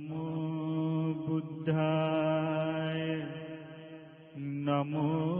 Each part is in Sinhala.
නමෝ බුද්ධාය නමෝ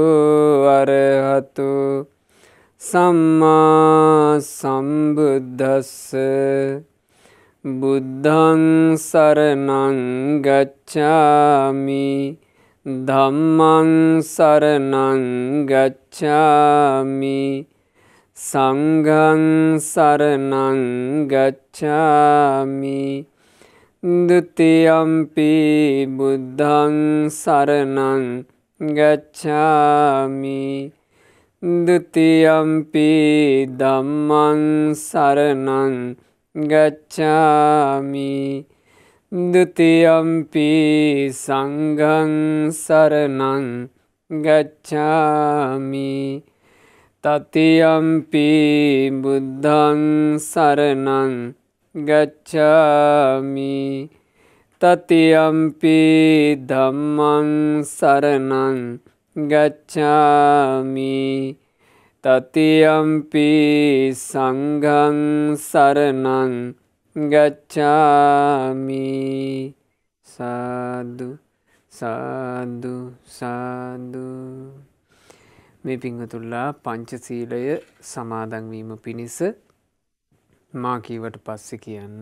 සම්මා සම්බුද්දස්ස බුද්ධං සරණං ගච්ඡාමි ධම්මං සරණං ගච්ඡාමි සංඝං සරණං ගච්ඡාමි දුතියම්පි බුද්ධං සරණං ගච්ඡාමි දුතියම්පි දම්මන් සරණන් ගච්ඡාමි දුතියම්පි සංගන් සරණන් ගච්ඡාමි තතියම්පි බුද්ධන් සරණන් ගච්ඡාමි තතියම්පි ධම්මන් සරණන් ගච්ඡාමි තතියම්පි සංඝං සරණං ගච්ඡාමි සාදු සාදු සාදු මේ පිංහතුල්ලා පංචසීලය සමාදන්වීම පිණිස මාකීවට පස්සෙ කියන්න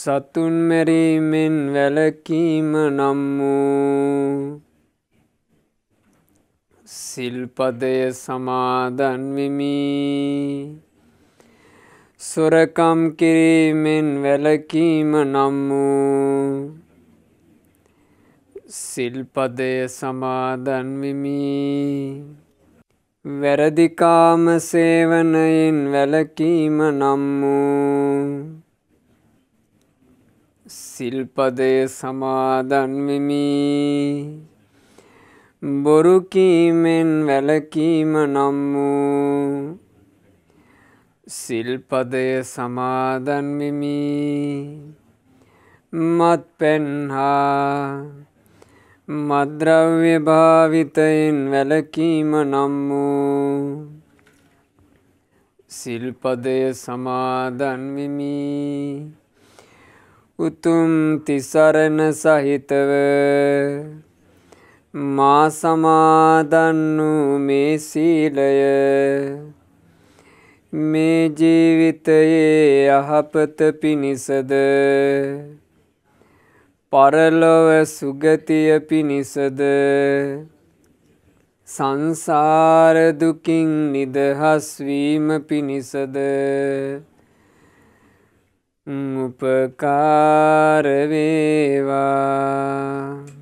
සතුන් මැරීමෙන් වැලකීම නම් වූ සිල්පදය සමාදන්විමි සොරකම් කිරීමෙන් වැලකීම නම් වූ සිල්පදය සමාදන්විමි වැරදිකාම සේවනයෙන් වැලකීම නම් වූ සිල්පදය සමාදන්විමි බොරු කීමෙන් වැළකීම නම් වූ සිල්පදය සමාදන් වෙමි මත් පෙන්හා මද්‍රව්‍ය භාවිතයෙන් වැළකීම නම් වූ සිල්පදය සමාදන් වෙමි උතුම් තිසරණ සහිතව මා සමාදන්නු මේ සීලය මේ ජීවිතයේ යහපත පිණිසද පරලොව සුගතිය පිණිසද සංසාර දුකින් නිදහස් වීම පිණිසද උපකාර වේවා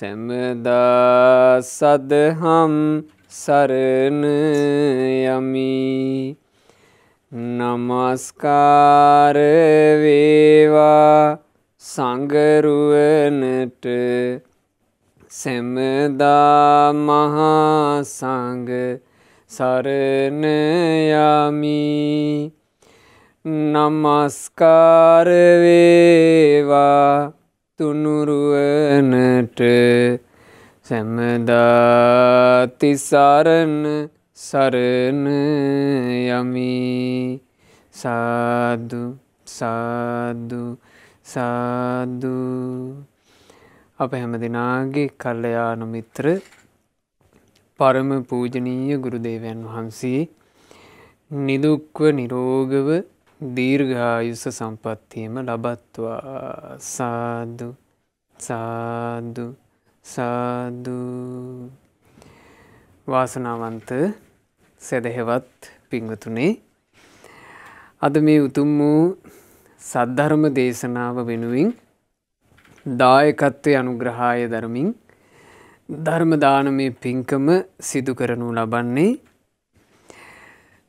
සැමදා සදහම් සරණ යමි නමස්කාර වේවා සංගරුවනට සැමදා මහා සංග සරණ යමි නමස්කාර වේවා තුනුරුවනට සැමදාතිසාරණ සරණ යමි සාදු සාදු සාදු අප හැම දෙනාගේ කල්ලයානු මිත්‍ර පරම පූජනීය ගුරුදේවයන් වහන්සේ නිදුක්ව නිරෝගව දීර්ඝායුස සම්පත්තියම ලබත්වා සාදු සාදු සාදු වාසනාවන්ත සැදහෙවත් පිංවතුනේ අද මේ උතුම් වූ සද්ධර්ම දේශනාව වෙනුවෙන් දායකත්වය අනුග්‍රහාය දරමින් ධර්මදානමේ පින්කම සිදු කරනු ලබන්නේ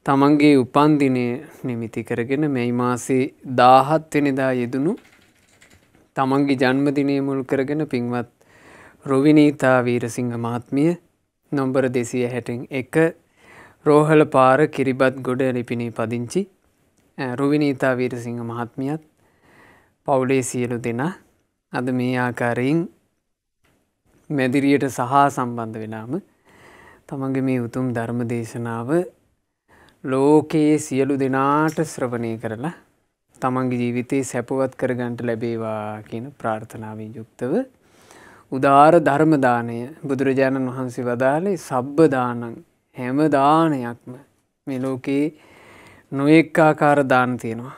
තමන්ගේ උපන්දිනය නිමිති කරගෙන මෙයි මාසේ දාහත්වෙනදා යෙදනු තමන්ගේ ජන්මදිනය මුල් කරගෙන පින්වත් රුවිනීතා වීරසිංහ මහත්මිය නොම්බර දෙසිය හැටෙන් එක රෝහල පාර කිරිබත් ගොඩ ලිපිණී පදිංචි රුවිනීතා වීරසිංහ මහත්මියත් පවුලේ සියලු දෙනා අද මේ ආකාරයෙන් මැදිරියට සහා සම්බන්ධ වෙලාම තමන්ගේ මේ උතුම් ධර්ම දේශනාව ලෝකයේ සියලු දෙනාට ශ්‍රවණය කරලා තමන්ගේ ජීවිතයේ සැපවත් කරගන්ට ලැබේවා කියන ප්‍රාර්ථනාවෙන් යුක්තව උදාර ධර්මදානය බුදුරජාණන් වහන්සේ වදාළේ සබ්බදානං හැම දානයක්ම මේ ලෝකයේ නොයෙක්කාකාර දාන තියෙනවා.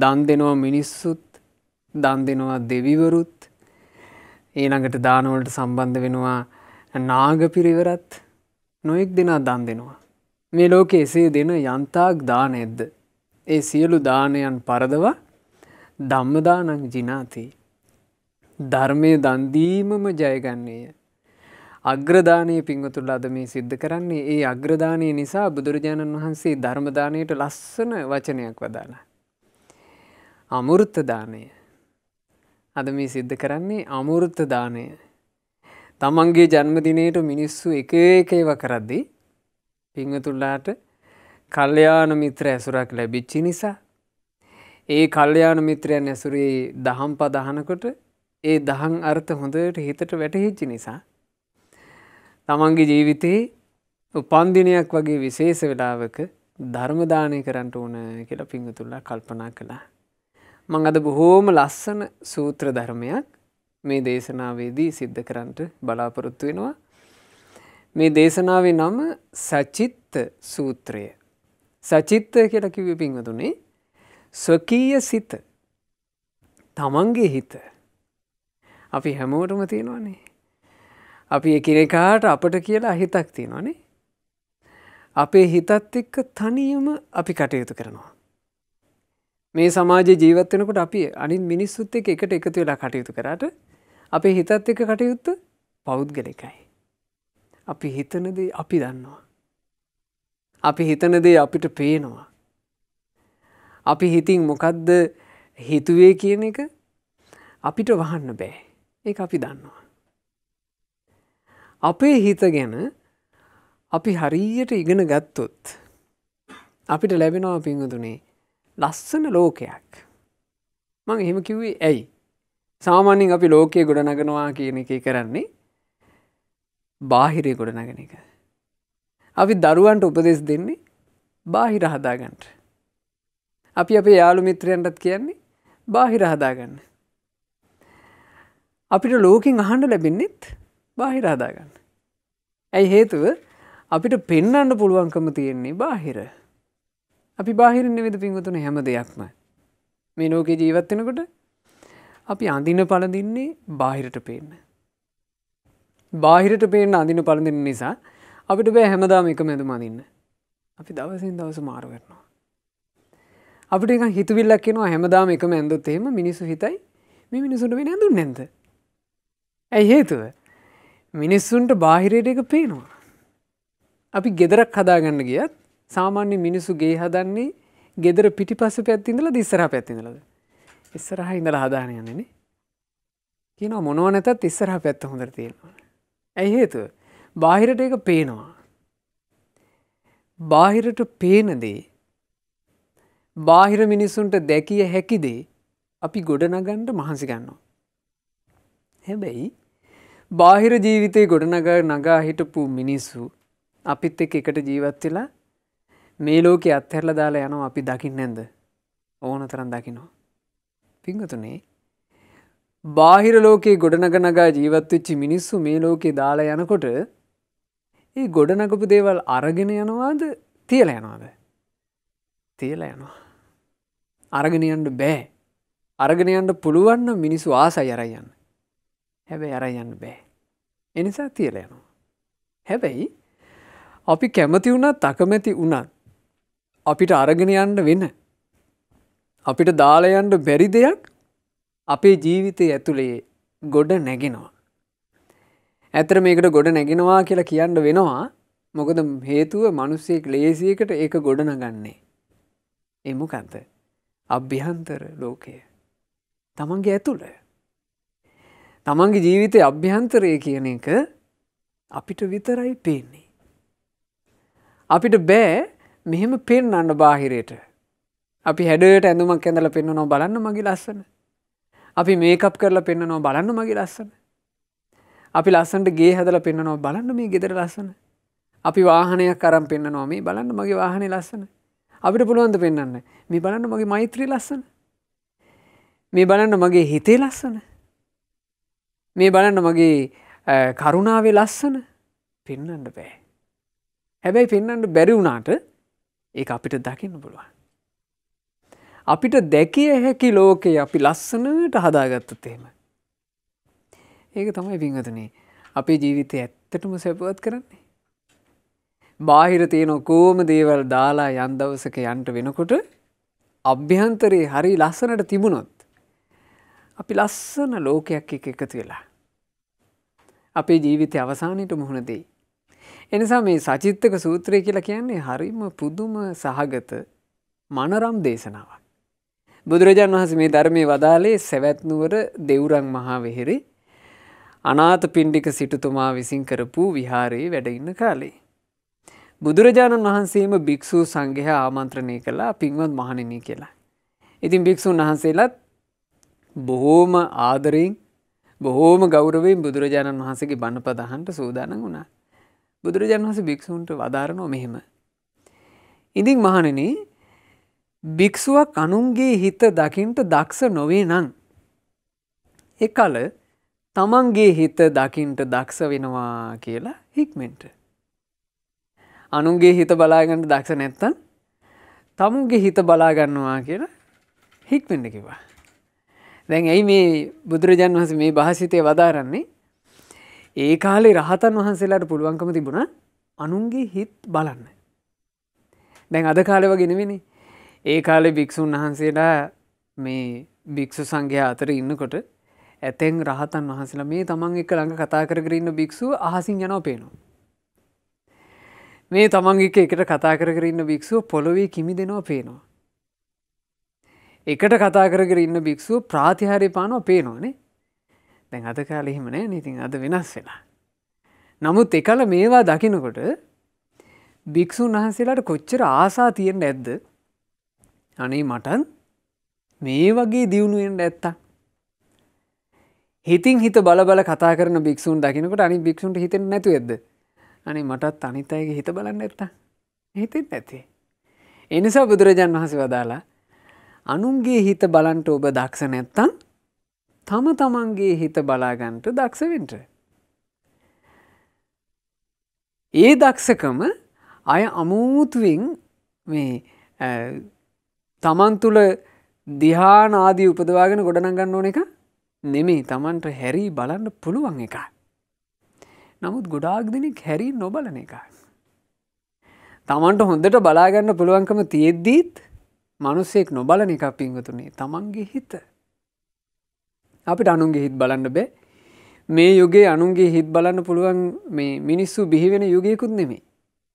දන් දෙනවා මිනිස්සුත් දන් දෙනවා දෙවිවරුත් ඒනඟට දානවලට සම්බන්ධ වෙනවා නාග පිරිවරත් නොයෙක් දෙනා දන් දෙනවා. මේ ලෝක එසේ දෙන යන්තාක් දානෙද්ද. ඒ සියලු දානයන් පරදවා ධම්මදානං ජිනාති. ධර්මය දන්දීමම ජයගන්නේය. අග්‍රධානය පින්වතුල් අද මේ සිද්ධ කරන්නේ ඒ අග්‍රධානය නිසා බුදුරජාණන් වහන්සේ ධර්මදානයට ලස්සන වචනයක් වදාලා. අමුෘත්තදානය අද මේ සිද්ධ කරන්නේ අමුෘත්තදානය. තමන්ගේ ජන්මදිනයට මිනිස්සු එක එකේව කරද්දිී පිංහතුල්ලාට කල්්‍යයාන මිත්‍ර ඇසුරක් ලැබිච්චි නිසා ඒ කල්්‍යයාන මිත්‍රයන් ඇසුරේ දහම් පදහනකොට ඒ දහන් අර්ථ හොඳට හිතට වැටහිච්චි නිසා තමන්ගේ ජීවිතයේ උපන්දිනයක් වගේ විශේෂ වෙලාවක ධර්මදානය කරන්නට ඕන කියලා පිංහතුල්ලා කල්පනා කළා. මං අද බොහෝම ලස්සන සූත්‍ර ධර්මයක් මේ දේශනාවේදී සිද්ධ කරන්නට බලාපොරොත්තු වෙනවා මේ දේශනාවේ නම සචිත්ත සූත්‍රය. සචිත්ත කියලා කිව්වේ පින්වතුනේ ස්වකීය සිත. තමන්ගේ හිත. අපි හැමෝටම තියෙනවානේ. අපි එකිනෙකාට අපට කියලා හිතක් තියෙනවානේ. අපේ හිතත් එක්ක තනියම අපි කටයුතු කරනවා. මේ සමාජ ජීවත් වෙනකොට අපි අනිත් මිනිස්සුත් එක්ක එකට එකතු වෙලා කටයුතු කරාට අපේ හිතත් එක්ක කටයුත්ත පෞද්ගලිකයි. අපි හිතනදේ අපි දන්නවා. අපි හිතනදේ අපිට පේනවා. අපි හිතින් මොකක්ද හිතුවේ කියන එක අපිට වහන්න බෑ ඒ අපි දන්නවා. අපේ හිත ගැන අපි හරියට ඉගෙන ගත්තොත් අපිට ලැබෙනවා පිංහතුනේ ලස්සන ලෝකයක් මං එහෙම කිව්වේ ඇයි සාමාන්‍යෙන් අපි ලෝකයේ ගොඩනගනවා කියන එක කරන්නේ බාහිරය ගොඩනගෙන එක. අපි දරුවන්ට උපදෙස් දෙන්නේ බාහිර හදාගන්ට. අපි අපේ යාළු මිත්‍රයන්ටත් කියන්නේ බාහිර හදාගන්න. අපිට ලෝකින් අහන්ඩ ලැබෙන්නෙත් බාහිර හදාගන්න. ඇයි හේතුව අපිට පෙන්නන්න පුළුවන්කම තියෙන්නේ බාහිර. අපි බාහිරෙන් විද පින්වතුන හැම දෙයක්ම. මේ නෝකේ ජීවත්වෙනකොට අපි අඳින පලදින්නේ බාහිරට පේන්න. බාහිරට පේෙන් අඳින පලඳින නිසා අපිට බෑ හැමදාම එක මැදු මඳන්න අපි දවසින් දවස මාරුවෙනවා. අපිට එක හිතුවිල්ලක් කියෙනවා හැමදාම එක ඇඳොත් එහෙම මිනිසු හිතයි මේ මිනිසුට වෙන ඇඳුන් නැද. ඇයි හේතුව මිනිස්සුන්ට බාහිරයට එක පේනවා. අපි ගෙදරක් හදාගන්න ගියත් සාමාන්‍ය මිනිස්සු ගේ හදන්නේ ගෙදර පිටි පස පැත්තිඳල දිස්සර පැත්තිඳලද. ඉස්සරහ ඉඳල හදාන යන්නේනේ. කියන මොනව නැතත් ඉස්සරහ පැත්ත හොඳර තියෙනවා. ඇයි හේතුව බාහිරට එක පේනවා. බාහිරට පේනදේ බාහිර මිනිස්සුන්ට දැකිය හැකිදේ අපි ගොඩනගන්ට මහන්සි ගන්නවා. හැබැයි බාහිර ජීවිතය ගොඩනග නගා හිටපු මිනිස්සු අපිත් එක් එකට ජීවත් වෙලා මේ ලෝක අත්හැරල දාලා යනවා අපි දකින්න ඇද ඕන තරන් දකිනවා. පිංගතුනේ බාහිර ලෝකයේ ගොඩනගනගා ජීවත්වෙච්චි මිනිස්සු මේ ලෝකේ දාලා යනකොට ඒ ගොඩනගපු දේවල් අරගෙන යනවාද තියල යනවාද තියල යනවා අරගෙනයන්ට බෑ අරගෙනයන්ට පුළුවන්න මිනිසු ආසයි අරයන්න හැබැයි අරයන්න බෑ එනිසා තියල යනවා හැබැයි අපි කැමති වුණත් අකමැති වුණත් අපිට අරගෙන යන්න වෙන අපිට දාලයන්ට බැරි දෙයක් අපේ ජීවිතය ඇතුළේ ගොඩ නැගෙනවා. ඇතර මේකට ගොඩ නැගෙනවා කියලා කියන්න වෙනවා මොකද හේතුව මනුස්සයෙක් ලේසියකට ඒක ගොඩනගන්නේ. එමුකන්ත අභ්‍යහන්තර ලෝකය. තමන්ගේ ඇතුළ. තමන්ගේ ජීවිතය අභ්‍යහන්තරය කියන එක අපිට විතරයි පේන්නේ. අපිට බෑ මෙහෙම පෙන් අන්න බාහිරයට. අපි හැඩට ඇඳුමක් ඇඳල පෙන්න්නනො බලන්න මගේ ලස්සන අපි මේකප් කරලා පෙන්න්නනවා බලන්න මගේ ලස්සන. අපි ලස්සන්ට ගේ හදල පෙන්න්නනවා බලන්න මේ ගෙදර ලස්සන. අපි වාහනයක් කරම් පෙන්න්න නොම මේ බලන්න මගේ වාහනේ ලස්සන. අපිට පුළුවන්ද පෙන්න්න මේ බලන්න මගේ මෛත්‍රී ලස්සන. මේ බලන්න මගේ හිතේ ලස්සන. මේ බලන්න මගේ කරුණාවේ ලස්සන පෙන්නට බෑ. හැබැයි පෙන්න්නට බැරි වුණාට ඒ අපිට දකින්න පුළුවන්. අපිට දැකිය හැකි ලෝකයේ අපි ලස්සනට හදාගත්තත් එහෙම. ඒක තමයි පින්වතුනේ අපේ ජීවිතය ඇත්තටම සැපවත් කරන්නේ. බාහිර තියෙන කෝම දේවල් දාලා යන් දවසක යන්ට වෙනකොට අභ්‍යන්තරයේ හරි ලස්සනට තිබුණොත් අපි ලස්සන ලෝකයක් එක එකතු වෙලා. අපේ ජීවිතය අවසානයට මුහුණ දෙයි. එනිසා මේ සචිත්තක සූත්‍රය කියලා කියන්නේ හරිම පුදුම සහගත මනරම් දේශනාව. බුදුරජාන් වහස මේ ධර්මය වදාලේ සැවැත්නුවර දෙවුරං මහා වෙහෙරි අනාත පින්ඩික සිටුතුමා විසින් කරපු විහාරයේ වැඩඉන්න කාලේ. බුදුරජාණන් වහන්සේම භික්‍ෂූ සංඝහ ආමන්ත්‍රණය කලා පින්වත් මහණනී කියලා. ඉතින් භික්‍ෂූන් වහන්සේලත් බොහෝම ආදරෙන් බොහෝම ගෞරවෙන් බුදුරජාණන් වහන්සගේ බණපදහන්ට සූදාන වුණා. බුදුරජාන් වහස භික්‍ෂූන්ට වදාරනෝ මෙහෙම. ඉඳින් මහණනේ භික්ෂුවක් අනුන්ගේ හිත දකිින්ට දක්ෂ නොවේ නං. එකල තමන්ගේ හිත දකිින්ට දක්ෂ වෙනවා කියලා හික්මෙන්ට. අනුන්ගේ හිත බලාගන්නට දක්ෂ නැත්තන් තමුන්ගේ හිත බලාගන්නවා කියලා හික්මෙන්ට කිවා. දැන් ඇයි මේ බුදුරජාන් වහස මේ භාසිතය වදාරන්නේ ඒ කාලේ රහතන් වහන්සේලාට පුළුවන්කම තිබුණ අනුන්ගේ හිත් බලන්න. දැන් අද කාලව ගෙනවෙනේ ඒ කාලෙ භික්‍ෂූන් වහන්සේලා මේ භික්‍ෂු සංඝයා අතර ඉන්නකොට ඇතැන් රහතන් වහන්සලා මේ තමන් එක ළඟ කතා කරගරන්න භික්‍ෂූ අහසින් යනෝ පේනවා. මේ තමන් එක එකට කතා කරගරන්න භික්‍ෂූ පොළොවේ කිමි දෙනවා පේනවා. එකට කතා කරගරන්න භික්‍ෂූ ප්‍රාතිහාරය පානෝ පේනවානේ දැන් අද කාල එහෙමනෑ නීතින් අද වෙනස් වෙලා. නමුත් එකල මේවා දකිනකොට භික්‍ෂූන් වහන්සේලාට කොච්චර ආසා තියෙන් ඇද්ද අනේ මටන් මේ වගේ දියුණුවෙන්ට ඇත්තා. හිතින් හිත බලබල කතා කරන භික්ෂූන් දකිනකට අනි භික්ෂුන්ට හිතෙන් නැතු ඇද අනි මටත් අනිත් අයගේ හිත බලන්න ඇත්තා හිතෙන් නැති. එනිසා බුදුරජාන් වහස වදාලා අනුන්ගේ හිත බලන්ට ඔබ දක්ෂ නැත්තන් තම තමන්ගේ හිත බලාගන්ට දක්ෂවෙන්ට. ඒ දක්ෂකම අය අමූතුවෙන් මේ තමන් තුළ දිහානාදී උපදවාගෙන ගොඩනගන්න ඕන එක නෙමේ තමන්ට හැරී බලන්න පුළුවන් එක. නමුත් ගොඩාක් දෙනෙක් හැරී නොබලන එක. තමන්ට හොඳට බලාගන්න පුළුවන්කම තියෙද්දීත් මනුස්සෙක් නොබලන එක පින්වතුනේ තමන්ගේ හිත. අපිට අනුන්ගේ හිත් බලන්න බෑ මේ යුගේ අනුන්ගේ හිත් බලන්න පුළුවන් මේ මිනිස්සු බිහිවෙන යුගයකුත් නෙමේ.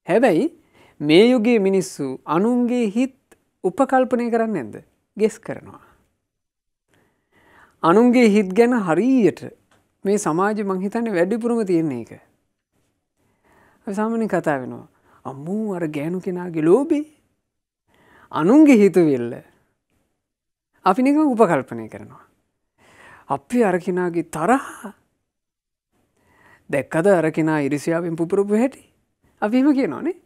හැබැයි මේ යුගේ මිනිස්සු අනුන්ගේ හිත් උපකල්පනය කරන්න ඇද ගෙස් කරනවා. අනුන්ගේ හිත් ගැන හරීයට මේ සමාජ මංහිතන්න වැඩිපුරම තියන්නේ එක. සාමනය කතා වෙනවා. අම්මූ අර ගෑනු කෙනාගේ ලෝබේ අනුන්ගේ හිතුවෙල්ල අපි නික උපකල්පනය කරනවා. අපි අරකෙනාගේ තරහා දැක්කද අරකෙනා ඉරිසියාවෙන් පුපුරපු හැටි අපිම කියනවානේ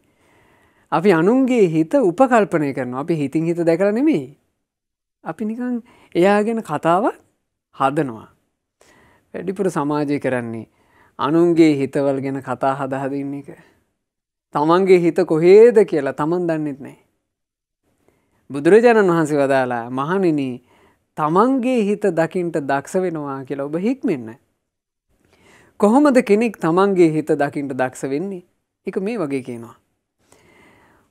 අපි අනුන්ගේ හිත උපකල්පනය කරනවා අපි හිතින් හිත දැකර නෙමේ අපි නිකං එයා ගැන කතාවක් හදනවා වැඩිපුර සමාජය කරන්නේ අනුන්ගේ හිතවල් ගැන කතා හදහදන්න එක තමන්ගේ හිත කොහේද කියලා තමන් දන්නෙත් නෑ බුදුරජාණන් වහන්සේ වදාලා මහනින තමන්ගේ හිත දකිින්ට දක්ෂ වෙනවා කියලා ඔබ හික්මෙන්න කොහොමද කෙනෙක් තමන්ගේ හිත දකිින්ට දක්ෂ වෙන්නේ එක මේ වගේ කියනවා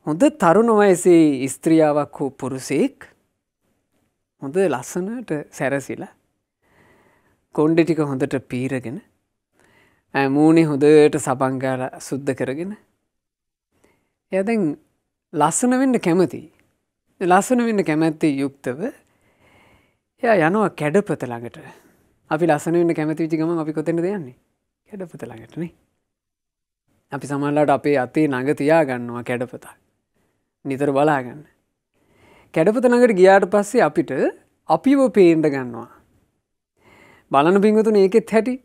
හොඳ තරුණ වයසේ ස්ත්‍රියාවක් හෝ පුරුසෙක් හොඳ ලස්සනට සැරසිලා කොන්්ඩ ටික හොඳට පීරගෙන මූුණේ හොඳට සබංගාල සුද්ධ කරගෙන යදැන් ලස්සන වෙන්න කැමති ලස්සන වෙන්න කැමැත්තේ යුක්තව එය යනවා කැඩපත ළඟට අපි ලස්සන වන්න කැමති විචිගම අපි කොතෙන දෙයන්නේ කැඩපත ළඟටනේ අපි සමල්ලාට අපේ අතේ නඟ තියා ගන්නවා කැඩපතක් නිතර බලාගන්න. කැඩපතනකට ගියාට පස්සේ අපිට අපිව පේන්ඩ ගන්නවා. බලන පිංගතුන ඒකෙත් හැටි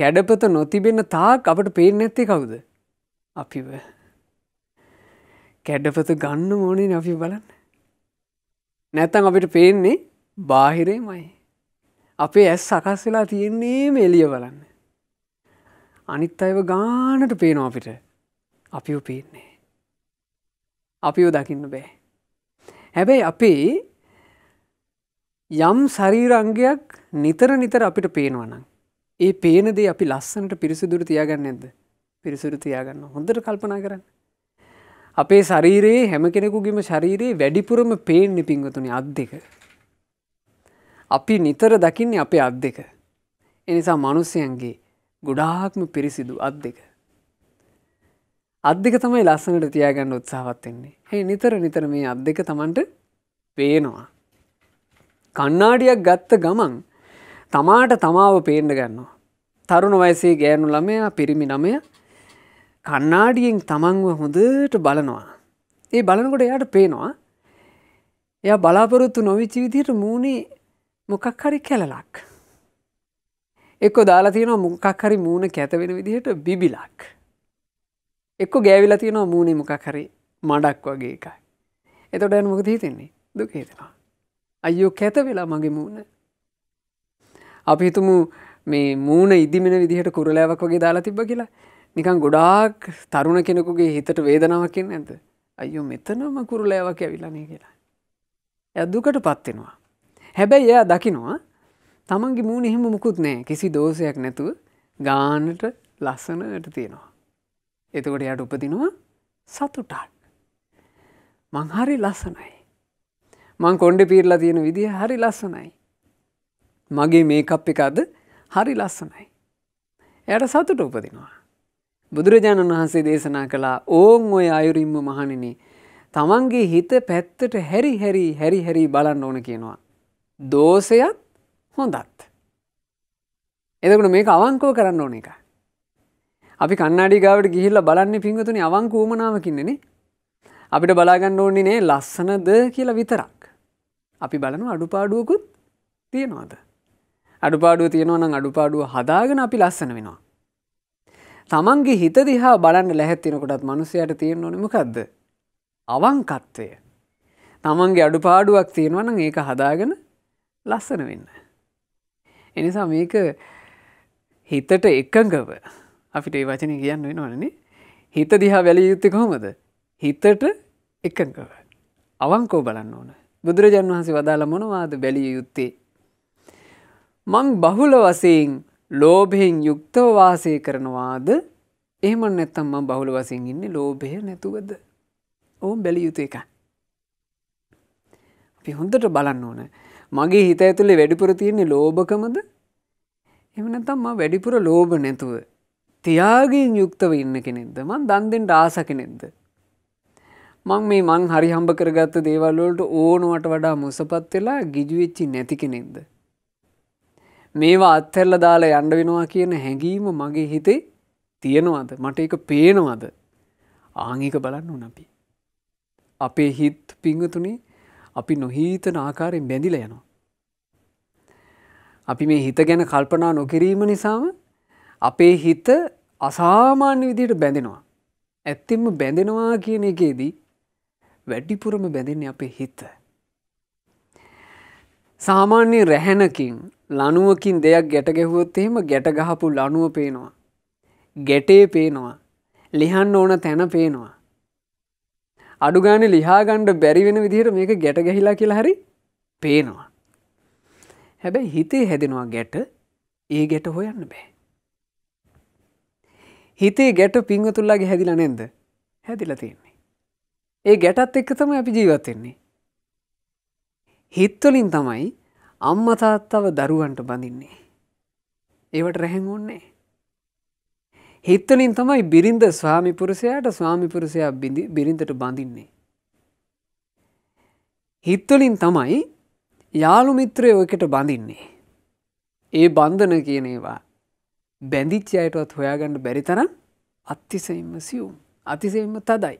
කැඩපත නොතිබෙන තාක් අපට පේෙන් නැත්තේ කවුද අපිව කැඩපත ගන්න ඕනේ අපි බලන්න නැත්තන් අපිට පේන්නේ බාහිරේ මයි අපේ ඇස් සකස් වෙලා තියෙන්නේ එලිය බලන්න අනිත් අයව ගානට පේනවා අපිට අපිව පේන්නේ අපිව දකින්න බෑ. හැබැයි අපේ යම් ශරීරංගයක් නිතර නිතර අපිට පේනවනම්. ඒ පේනදේ අපි ලස්සනට පිරිසිදුර තියාගන්න ඇද පිරිසුරු තියාගන්න හොඳට කල්පනා කරන්න. අපේ ශරීරයේ හැම කෙනෙකුගේම ශරීරයේ වැඩිපුරම පේන්න පිංගතුනි අත් දෙක. අපි නිතර දකින්නේ අපේ අත් දෙක. එනිසා මනුස්සයන්ගේ ගොඩාක්ම පිරිසිදු අත් දෙක. අධික තමයි ලස්සනට තියාගන්න උත්සාහත්වෙන්නේ හැ නිතර නිතර මේ අත් දෙක තමන්ට පේනවා. කන්නාඩියක් ගත්ත ගමන් තමාට තමාව පේන්ඩ ගන්නවා. තරුණ වයසේ ගෑනු ළමයා පිරිමි නමය කන්නාඩියෙන් තමන්ව හොඳට බලනවා. ඒ බලනකොට එයාට පේනවා එය බලාපොරොත්තු නොවිච්චි විදියට මූුණේ මොකක් හරි කැලලක්. එක්කො දාලා තියෙනවා මොකක් හරි මූුණ කැතවෙන විදිහට බිබිලක්. එක්ක ගෑවිලා තියෙනවා මූුණේ මොකක් හරි මඩක් වගේ එකයි. එතොට ඇන් මොකද හිතෙන්නේ දුක හිතෙනවා. අයෝ කැත වෙලා මගේ මූුණ. අපි හිතුමු මේ මූුණ ඉදිමෙන විදිහට කුරලෑවක් වගේ දාලා තිබ්බ කියලා නිකන් ගොඩාක් තරුණ කෙනෙකුගේ හිතට වේදනාවකින් ඇද අයු මෙතනම කුරුලෑවක් ඇවිලනේ කියලා. ඇදදුකට පත්වෙනවා. හැබැයි එයා දකිනවා තමන්ගේ මූුණ එහෙම මුකුත් නෑ කිසි දෝසයක් නැතුව ගානට ලස්සනට තියෙනවා. එතකොට යට උපදිනවා සතුටන්. මං හරි ලස්සනයි. මං කොන්්ඩ පීරලා තියෙන විදිහ හරි ලස්සනයි. මගේ මේ කප් එකද හරි ලස්සනයි. එයට සතුට උපදිනවා. බුදුරජාණන් වහන්සේ දේශනා කලා ඕන් ඔය අයුරින්ම මහණෙන තමන්ගේ හිත පැත්තට හැරි හැරි හැරි හැරි බලන්න ඕන කියනවා. දෝසයත් හොඳත්. එදකට මේක අවංකෝ කරන්න ඕන එකයි. අපි කන්නාඩි ගාවට ගිහිල්ල බලන්නේ පිංහතුනි අවන් කූමනාවකින්නේනේ අපිට බලාගන්න ඕන්නේ නේ ලස්සනද කියලා විතරක් අපි බලන අඩුපාඩුවකුත් තියෙනවාද අඩුපාඩුව තියෙනවනම් අඩුපාඩුව හදාගෙන අපි ලස්සන වෙනවා තමන්ගේ හිත දිහා බලන්න ලැහැත්තිනකොටත් මනුසයට තියෙන ඕන මොකක්ද අවංකත්වය තමන්ගේ අඩුපාඩුවක් තියෙනවනම් ඒක හදාගෙන ලස්සන වෙන්න එනිසා මේක හිතට එකඟව අපිට ඒ වචන කියන්න වෙනවනේ හිත දිහා වැලි යුත්තෙ කොහොමද හිතට එකඟව අවංකෝ බලන්න ඕන බුදුරජාන් වහන්සේ වදාළ මොනවාද බැලිය යුත්තේ මං බහුල වසයෙන් ලෝභයෙන් යුක්තව වාසය කරනවාද එහෙම නැත්තම් මං බහුල වසයෙන් ඉන්නේ ලෝභය නැතුවද ඕම් බැලිය යුතු එකයි අපි හොඳට බලන්න ඕන මගේ හිත ඇතුළේ වැඩිපුර තියෙන්නේ ලෝභකමද එමනතම් වැඩිපුර ලෝභ නැතුව තියාගෙන් යුක්තව ඉන්න කෙනෙක්ද මං දන්දෙන්ට ආස කෙනෙක්ද. මං මේ මං හරි හම්බ කරගත්ත දේවල්වලට ඕනුවට වඩා මුසපත් වෙලා ගිජුවෙච්චි නැති කෙනෙක්ද. මේවා අත්හැල්ල දාලා යන්න වෙනවා කියන හැඟීම මගේ හිතේ තියෙනවාද මට එක පේනවාද ආංගික බලන්න උනපි. අපේ හිත් පිංගතුනේ අපි නොහීතන ආකාරයෙන් බැඳිල යනවා. අපි මේ හිත ගැන කල්පනා නොකිරීම නිසාම අපේ හිත අසාමාන්‍ය විදියට බැඳෙනවා. ඇත්තෙම බැඳෙනවා කියන එකේදී වැඩිපුරම බැඳෙන්නේ අපේ හිත. සාමාන්‍ය රැහැනකින් ලනුවකින් දෙයක් ගැට ගැහුවොත් එහෙම ගැට ගහපු ලනුව පේනවා. ගැටේ පේනවා. ලිහන්න ඕන තැන පේනවා. අඩුගාන ලිහාගණ්ඩ බැරිවෙන විදිහට මේක ගැට ගැහිලා කියලා හරි පේනවා. හැබැයි හිතේ හැදෙනවා ගැට ඒ ගැට හොයන්න බෑ. හිතේ ගැට පිංහතුල්ලාගේ හැදිල නෙන්ද හැදිල තියෙන්නේ. ඒ ගැටත් එක්ක තම අපි ජීවත්වෙන්නේ. හිත්වලින් තමයි අම්මතාත්තව දරුවන්ට බඳින්නේ. ඒවට රැහැන් ඕන්නේ. හිත්වලින් තමයි බිරිඳ ස්වාමිපුරුසයට ස්වාමිපුරුසයා බිරිඳට බඳින්නේ. හිත්වලින් තමයි යාළුමිත්‍රය ඔයකට බඳින්නේ. ඒ බන්ධන කියන ඒවා බැඳිච්චි අයටවත් හොයාගන්න බැරිතරම් අත්තිසයිම සියුම් අතිසෙම තදයි.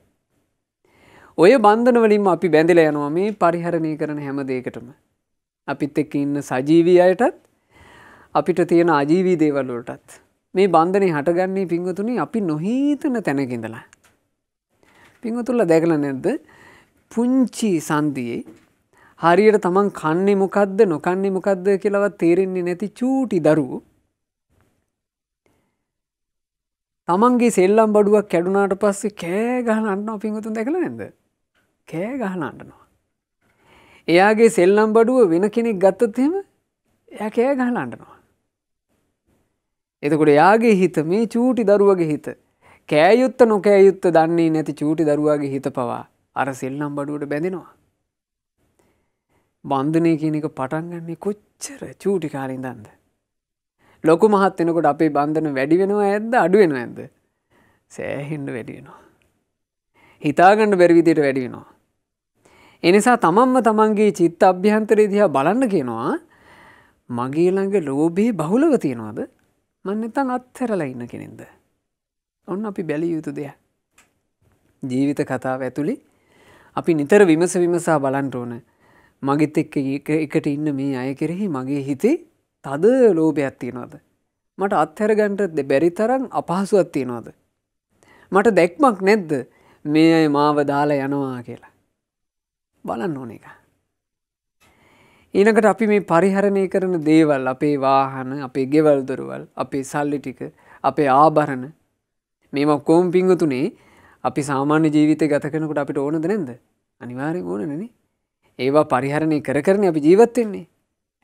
ඔය බන්ධනවලින් අපි බැඳිල යනවා මේ පරිහරණය කරන හැම දෙකටම. අපිත් එක්ක ඉන්න සජීවී අයටත් අපිට තියෙන අජීවී දේවල්ලටත් මේ බන්ධනය හටගන්නේ පිංගතුනි අපි නොහීතන තැනකිඳලා. පිංගතුල්ල දැකල නැද්ද පුංචි සන්දියේ හරියට තමන් කන්නේ මොකක්ද නොකන්නේ මොකක්ද කියලවත් තේරෙන්නේ නැති චූටි දරුවෝ තමන්ගේ සෙල්ලම් බඩුවක් කැඩුනාට පස්සේ කෑ ගහනන්න පින්වතුන් දැකළ නැද කෑ ගහනන්ටනවා. එයාගේ සෙල්ලම් බඩුව වෙන කෙනෙක් ගත්තොත්හෙම එය කෑ ගහනන්ටනවා. එතකොට යාගේ හිත මේ චූටි දරුවගේ හිත කෑයුත්ත නොකෑයුත්ත දන්නේ නැති චූටි දරුවගේ හිත පවා අර සෙල්ලම් බඩුවට බැඳෙනවා. බන්ධනය කියන එක පටන්ගන්නේ කොච්චර චූටි කාලින් දන්ද. ලොකු මහත් වෙනකොට අපේ බන්ධන වැඩි වෙනවා ඇද අඩුවෙන ඇද සෑහෙන්ඩ වැඩියෙනවා. හිතාගණඩ බැරිවිදියට වැඩිවෙනවා. එනිසා තමන්ම තමන්ගේ චිත්ත අභ්‍යන්තරේ දිහා බලන්න කියනවා මගේළඟ ලෝබයේ බහුලව තියෙනවාද මන්නතන් අත්හැරලා ඉන්න කෙනෙන්ද. ඔන්න අපි බැලිය යුතු දෙය. ජීවිත කතාව ඇතුළි අපි නිතර විමස විමසා බලන්ට ඕන මගෙත් එක්ක එකට ඉන්න මේ අය කෙරෙහි මගේ හිතේ තද ලෝභයක් තියෙනවද. මට අත්හැරගන්ට බැරි තරම් අපහසුවත් තියෙනවද. මට දැක්මක් නැද්ද මේ අය මාව දාලා යනවා කියලා. බලන්න ඕන එක. ඊනකට අපි මේ පරිහරණය කරන දේවල් අපේ වාහන අපේ ගෙවල්දොරුවල් අපේ සල්ලි ටික අපේ ආභරණ මේම කෝම් පිංගතුනේ අපි සාමාන්‍ය ජීවිතය ගත කෙනකට අපිට ඕනද නැද අනිවාරය ඕන නනේ ඒවා පරිහරණය කර කරන අපි ජීවත්වෙන්නේ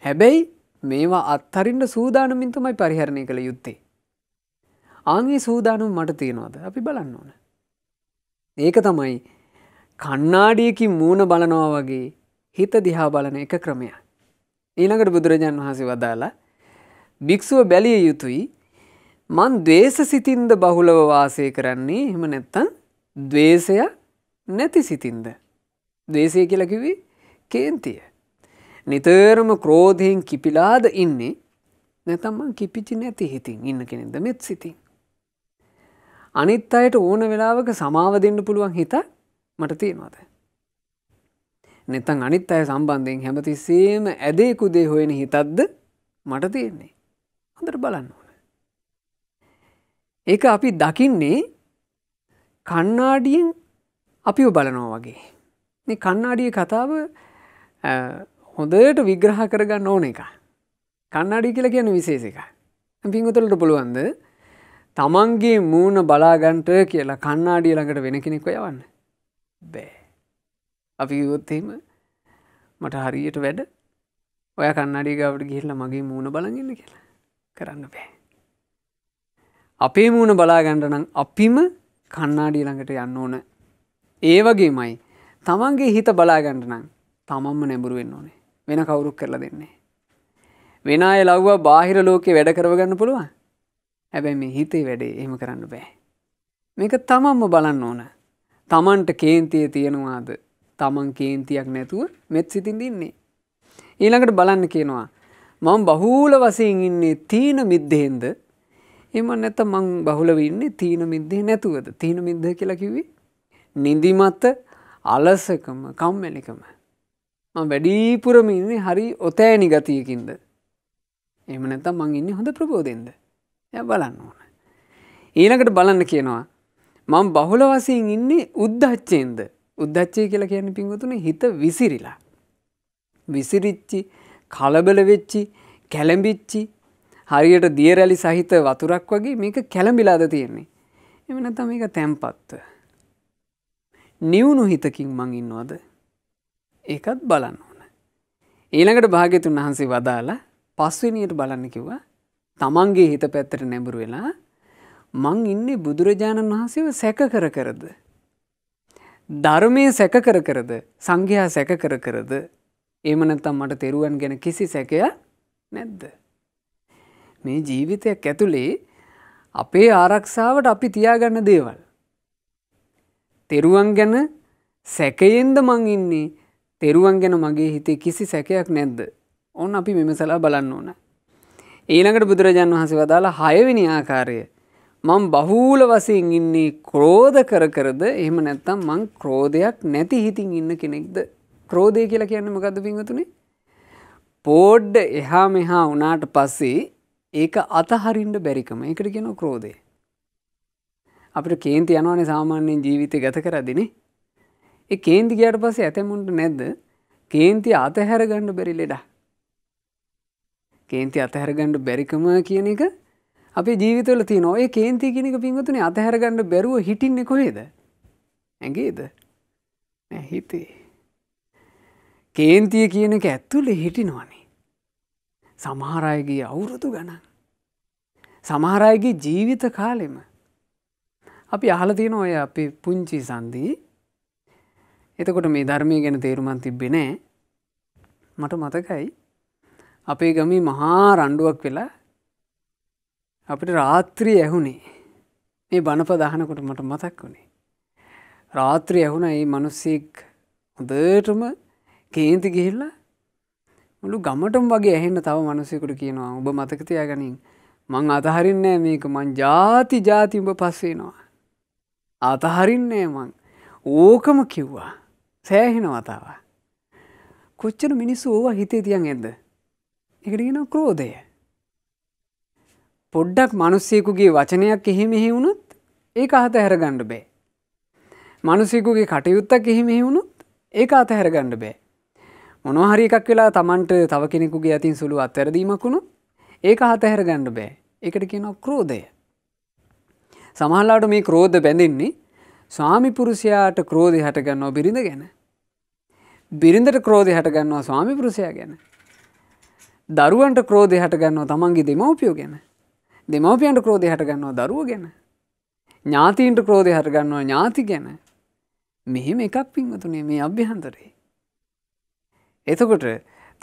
හැබැයි මේවා අත්හරින්ට සූදානමින් තමයි පරිහරණය කළ යුත්තේ. ආගේ සූදානම් මට තියෙනවාද අපි බලන්න ඕන. ඒක තමයි කන්නාඩියකින් මූුණ බලනවා වගේ හිත දිහා බලන එක ක්‍රමයක්. ඊළඟට බුදුරජාන් වහන්සේ වදාලා භික්‍ෂුව බැලිය යුතුයි මන් දේශ සිතින්ද බහුලව වාසය කරන්නේ එහෙම නැත්තන් දවේශය නැති සිතින්ද. දේශය කියලකිවී කේන්තිය. නිතරම ක්‍රෝධයෙන් කිපිලාද ඉන්නේ නැතම්මන් කිපිචි නැති හිතින් ඉන්න කෙනෙද මෙත් සිතින්. අනිත් අයට ඕන වෙලාවක සමාව දෙන්න පුළුවන් හිත මට තියෙනවාද. නැතන් අනිත් අය සම්බන්ධයෙන් හැමති සේම ඇදේකුදේ හොයෙන හිතත්ද මට තියෙන්නේ. හොඳට බලන්න ඕන. ඒක අපි දකින්නේ කන්නාඩියෙන් අපිව බලනෝ වගේ. කන්නාඩිය කතාව හොදට විග්‍රහ කරගන්න ඕන එක කන්නඩි කියලා කියන විශේෂක පිංගුතුලට පුළුවන්ද තමන්ගේ මූුණ බලාගන්ට කියලා කන්නාඩිය ළඟට වෙන කෙනෙක්ව යවන්න බෑ අපි ගොත්තේම මට හරියට වැඩ ඔය කන්නඩි ගවට ගිහිල්ල මගේ මූුණ බලගන්න කියලා කරන්න බෑ අපේ මූුණ බලාගණ්ඩනම් අපිම කන්නාඩිය ළඟට යන්න ඕන ඒ වගේමයි තමන්ගේ හිත බලාගණ්ඩනම් තමන්ම නැබුරුවෙන්න ඕනේ වෙන කවුරුක් කරලා දෙන්නේ. වෙන අය ලව්වා බාහිර ලෝකෙ වැඩ කරවගන්න පුළුවන් හැබැයි මේ හිතේ වැඩේ එහෙම කරන්න බෑ. මේක තමන්ම බලන්න ඕන. තමන්ට කේන්තිය තියෙනවාද තමන් කේන්තියක් නැතුව මෙත් සිතින් දින්නේ. ඊළඟට බලන්න කියනවා. මං බහූල වසයෙන් ඉන්නේ තීන මිද්දයෙන්ද එම නැත මං බහුලව ඉන්නේ තීන මිද්දේ නැතුවද තීන මිද්ද කියලා කිව්වේ. නිදිමත අලසකම කම්මැලිකම වැඩීපුරමින්නේ හරි ඔතෑනි ගතියකින්ද. එම නැතම් මං ඉන්න හොඳ ප්‍රබෝධෙන්ද ය බලන්න ඕන. ඊනකට බලන්න කියනවා. මං බහුල වසයෙන් ඉන්නේ උද්දච්චයෙන්ද උද්දච්චය කියලා කියන්න පින්වතුන හිත විසිරිලා. විසිරිච්චි කලබල වෙච්චි කැලඹිච්චි හරියට දියරැලි සහිත වතුරක් වගේ මේක කැලඹිලාද තියෙන්නේ. එම නැතම එක තැම්පත්ව. නිවුණු හිතකින් මං ඉන්නවාද ඒකත් බලන්න ඕන. ඊළඟට භාග්‍යතුන් වහන්සේ වදාලා පස්වෙනියට බලන්න කිව්වා තමන්ගේ හිත පැත්තට නැඹුරු වෙලා මං ඉන්නේ බුදුරජාණන් වහන්සේව සැක කර කරද. ධර්මය සැක කර කරද සංඝයා සැක කර කරද ඒමනත්තම් මට තෙරුවන් ගැන කිසි සැකය නැද්ද. මේ ජීවිතයක් ඇතුළේ අපේ ආරක්ෂාවට අපි තියාගන්න දේවල්. තෙරුවන් ගැන සැකයෙන්ද මං ඉන්නේ තෙරුවන් ගැන මගේ හිතේ කිසි සැකයක් නැද්ද ඔන්න අපි මෙමසලා බලන්න ඕන. ඊළඟට බුදුරජාන් වහස වදාලා හයවිනි ආකාරය මං බහූල වසින් ඉන්නේ ක්‍රෝධ කර කරද එහෙම නැත්තම් මං ක්‍රෝධයක් නැති හිතින් ඉන්න කෙනෙක්ද ක්‍රෝධය කියලා කියන්න මකද පිංහතුනේ පෝඩ්ඩ එහා මෙහා වනාට පස්සේ ඒක අතහරින්ට බැරිකම එකට කියෙන ක්‍රෝධය අපිට කේන්ති යනවානේ සාමාන්‍යයෙන් ජීවිතය ගත කරදිනේ ඒ කේන්ති ගයාට පසේ ඇතැමුන්ට නැද්ද කේන්ති අතහැර ගණ්ඩ බැරි ලෙඩ කේන්ති අතහැරගණ්ඩ බැරිකම කියන එක අපි ජීවිතල තිය නොය කේන්ති කෙනෙක පින්වතුන අතහැරගණ්ඩ බැරුව හිටින්නේ කොහේද ඇගේද නැහිතේ කේන්තිය කියන එක ඇත්තුලෙ හිටිනවානේ සමහරයගේ අවුරුදු ගණන් සමහරයගේ ජීවිත කාලෙම අපි අහල තියෙන ඔය අපේ පුංචි සන්දී එතකොට මේ ධර්මය ගැන තේරුමන් තිබ්බෙනෑ මට මතකයි අපේ ගමි මහා රණ්ඩුවක් වෙලා අපිට රාත්‍රී ඇහුණේ ඒ බණප දහනකොට මට මතක් වුණේ රාත්‍රී ඇහුණ ඒ මනුස්සෙක් හොදටම කේන්ති ගිහිල්ලා මුළු ගමටම වගේ ඇහෙන්න තව මනුසෙකුට කියනවා ඔබ මතකතියා ගනින් මං අතහරින්නෑ මේක මං ජාති ජාතිඹ පස්සේනවා අතහරින්නෑ මං ඕකම කිව්වා සෑහෙන වතාව. කොච්චර මිනිස්සු ඕවා හිතේ තියන් ඇද. එකටගෙන ක්‍රෝධය. පොඩ්ඩක් මනුස්සයකුගේ වචනයක් එහෙම එහෙ වුණුත් ඒක අහත හැරගණ්ඩ බෑ. මනුසයකුගේ කටයුත්තක් එහෙම වුණුත් ඒක අත හැරගණ්ඩ බෑ. මොනහරි එකක් වෙලා තමන්ට තව කෙනෙකුගේ ඇතින් සුළු අත්වැරදීමකුණු ඒක අහත හැරගණ්ඩ බෑ එකට කියන ක්‍රෝධය. සමහල්ලාට මේ ක්‍රෝධ බැඳෙන්නේ ස්වාමිපුරුෂයාට ක්‍රෝධි හටගන්නවා බිරිඳ ගැන. බිරිඳට ක්‍රෝධි හටගන්නවා ස්වාමිපුරුෂයා ගැන. දරුවන්ට ක්‍රෝධි හටගන්නවා තමන්ගේ දෙමවපියෝ ගැන. දෙමවපියන්ට ක්‍රෝධි හටගන්නවා දරුව ගැන. ඥාතීන්ට ක්‍රෝධය හටගන්නවා ඥාති ගැන. මෙහෙම එකක් පින්වතුනේ මේ අභ්‍යහන්තරේ. එතකොට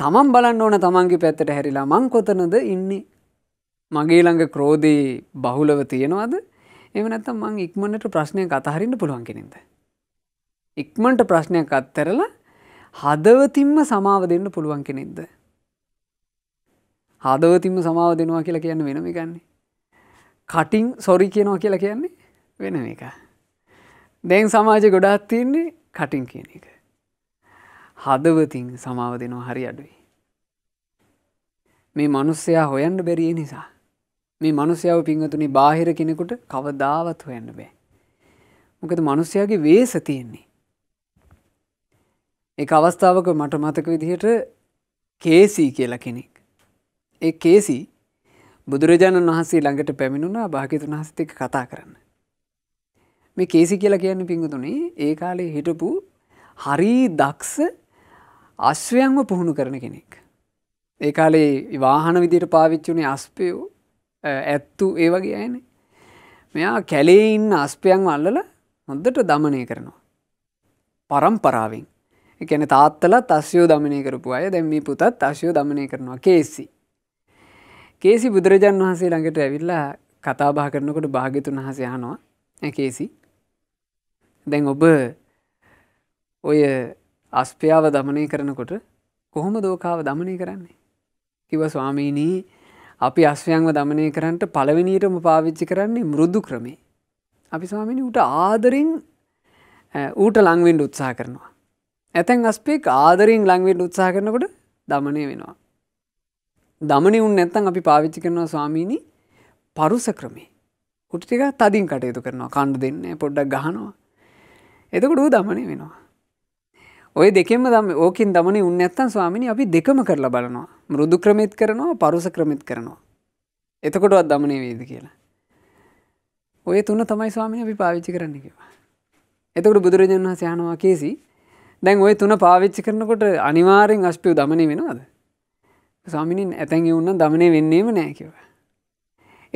තමන් බලන්න ඕන තමන්ගේ පැත්තට හැරිලා මං කොතනද ඉන්නේ. මගේ ළඟ ක්‍රෝධයේ බහුලව තියෙනවද එම නැත්තම් මං ඉක්මනට ප්‍රශ්නයක් අතහරින්න පුළුවන් කෙනෙද. ඉක්මන්ට ප්‍රශ්නයක් අත්තරලා හදවතින්ම සමාව දෙන්න පුළුවන් කෙනෙක්ද. හදවතින්ම සමාව දෙනවා කියලා කියන්න වෙන එකන්නේ. කටින් සොරි කියනවා කියලා කියන්නේ වෙන එක. දැන් සමාජ ගොඩාත් තියන්නේ කටින් කියන එක. හදවතින් සමාව දෙනවා හරි අඩුයි. මේ මනුස්සයා හොයන්න බැරිය නිසා. මේ මනුස්යාව පිංහතුනි බාහිර කෙනෙකුට කවදාවත් හොයන්න බෑ. මොකද මනුස්්‍යයාගේ වේස තියෙන්නේ. ඒ අවස්ථාවක මට මතක විදිහට කේසී කියලා කෙනෙක්. ඒ කේසි බුදුරජාණන් වහන්සේ ළඟට පැමිණුණා භාගතුන් හස්තක කතා කරන්න. මේ කේසි කියලා කියන්න පිංහතුනේ ඒ කාලේ හිටපු හරි දක්ෂ අශ්වයන්ව පුහුණු කරන කෙනෙක්. ඒ කාලේ වාහන විදියට පාවිච්චුනේ අස්පයෝ ඇත්තු ඒ වගේ අයනේ මෙයා කැලේඉන්න අස්පයන් අල්ලල හොද්දට දමනය කරනවා. පරම්පරාවෙන් එකන තාත්තල තස්යෝ දමනය කරපු අය දැම්ම පුතත් අශයෝ දමනය කරනවා කේසි. කේසි බුදුරජාන් වහන්සේ ළඟට ඇවිල්ලා කතාබා කරනකොට භාගිතුන් හසයහනවා ඇකේසි දැන් ඔබ ඔය අස්පයාව දමනය කරනකොට කොහොම දෝකාව දමනය කරන්නේ. කිව ස්වාමීනී අපි අශ්වයන්ව දමනය කරන්නට පළවෙනිටම පාවිච්චි කරන්නේ මුරුදු ක්‍රමේ. අපි ස්වාමිනි ඌට ආදරින් ඌට ලංවෙන්ඩ උත්සා කරනවා. ඇතැන් අස්පෙක් ආදරින් ලංවෙන්ඩ උත්සා කරනකොට දමනය වෙනවා. දමනි උන් නැත්තන් අපි පාවිච්චි කරනවා ස්වාමීණී පරුස ක්‍රමේ. උටික තදින් කටයුතු කරනවා කණ්ඩු දෙන්න පොඩ්ඩක් ගහනවා. එතකොට ඌ දමනය වෙනවා. ඔය දෙකෙම දම ඕකින් දමන උන්න ඇත්තන් ස්වාමිනි අපි දෙකම කරලා බලනවා. මෘදු ක්‍රමිත් කරනවා පරුස ක්‍රමිත් කරනවා. එතකොටවත් දමනය වේද කියලා. ඔය තුන්න තමයි ස්වාමය අපි පාවිච්චි කරන්න කිවා. එතකට බුදුරජන් වහස යනවා කේසි දැන් ඔය තුන පාවිච්චි කරනකොට අනිවාරෙන් අස්පියව දමනය වෙනවාද. ස්වාමිනින් ඇතැන් එවන්න දමනය වෙන්නේම නෑකිව.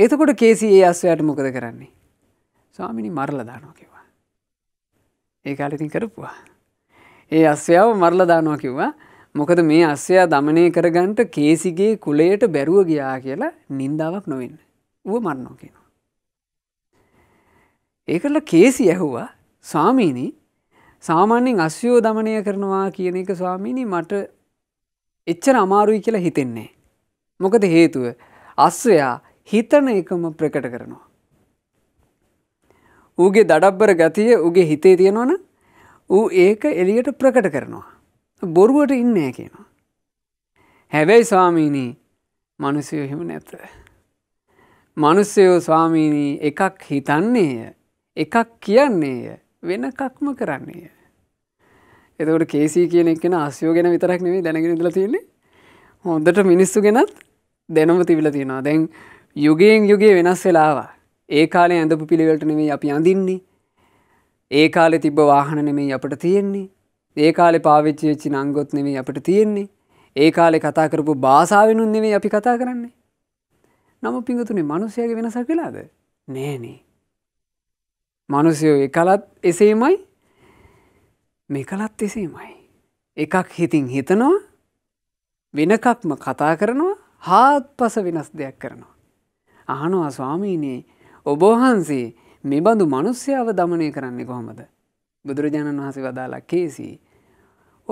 එතකොට කේසි ඒ අස්වයට මොකද කරන්නේ. ස්වාමිනි මරල දානවා කිවා. ඒ කාලඉතින් කරපුවා. ඒ අස්වයාව මරල දානවා කිව්වා මොකද මේ අස්සයා දමනය කරගන්ට කේසිගේ කුලයට බැරුව ගියා කියලා නින්දාවක් නොවෙන්න ව මරණෝ කියෙන. ඒකල කේසි ඇහුවා ස්වාමීණී සාමාන්‍යෙන් අස්යෝ දමනය කරනවා කියන එක ස්වාමීණී මට එච්චර අමාරුයි කියලා හිතෙන්නේ. මොකද හේතුව අස්වයා හිතන එකම ප්‍රකට කරනවා. ඌගේ දඩබ්බර ගතිය උගේ හිතේ තියෙනවන ඌ ඒක එලියට ප්‍රකට කරනවා. බොරුවට ඉන්නේ කියනවා. හැබැයි ස්වාමීනී මනුසයෝ හිම නැත. මනුස්සයෝ ස්වාමීනී එකක් හිතන්නේය එකක් කියන්නේය වෙන කක්ම කරන්නේය. එතකට කේසි කියන එකෙන අස්යෝ ගැෙන විතරක් නෙවේ දැනගෙන දල තියන්නේ හොඳට මිනිස්සු ගෙනත් දැනම තිබිල තියෙනවා දැන් යුගයෙන් යුගේ වෙනස් වෙලාවා ඒ කාලේ ඇඳපු පිළිවෙලට නෙමේ අපි අඳින්නේ ඒ කාලෙ තිබ්බ වාහන නෙමේ අපට තියෙන්නේ ඒ කාලෙ පාවිච්චි වෙච්චි නංගොත් නෙමේ අපට තියෙන්නේ ඒ කාලෙ කතා කරපු භාසාාවෙනුන් නෙමේ අපි කතා කරන්නේ නම පිඟතුනේ මනුසයගේ වෙනසක් වෙලාද නෑනේ මනුසයෝ එකලත් එසේමයි මේ කලත් එසේමයි එකක් හිතින් හිතනවා වෙනකක්ම කතා කරනවා හාත් පස වෙනස් දෙයක් කරනවා අහනවා ස්වාමීනයේ ඔබෝහන්සේ මෙබඳු මනුස්්‍යාව දමනය කරන්නේ කොහොමද බුදුරජාණන් වහසේ වදාලා කේසි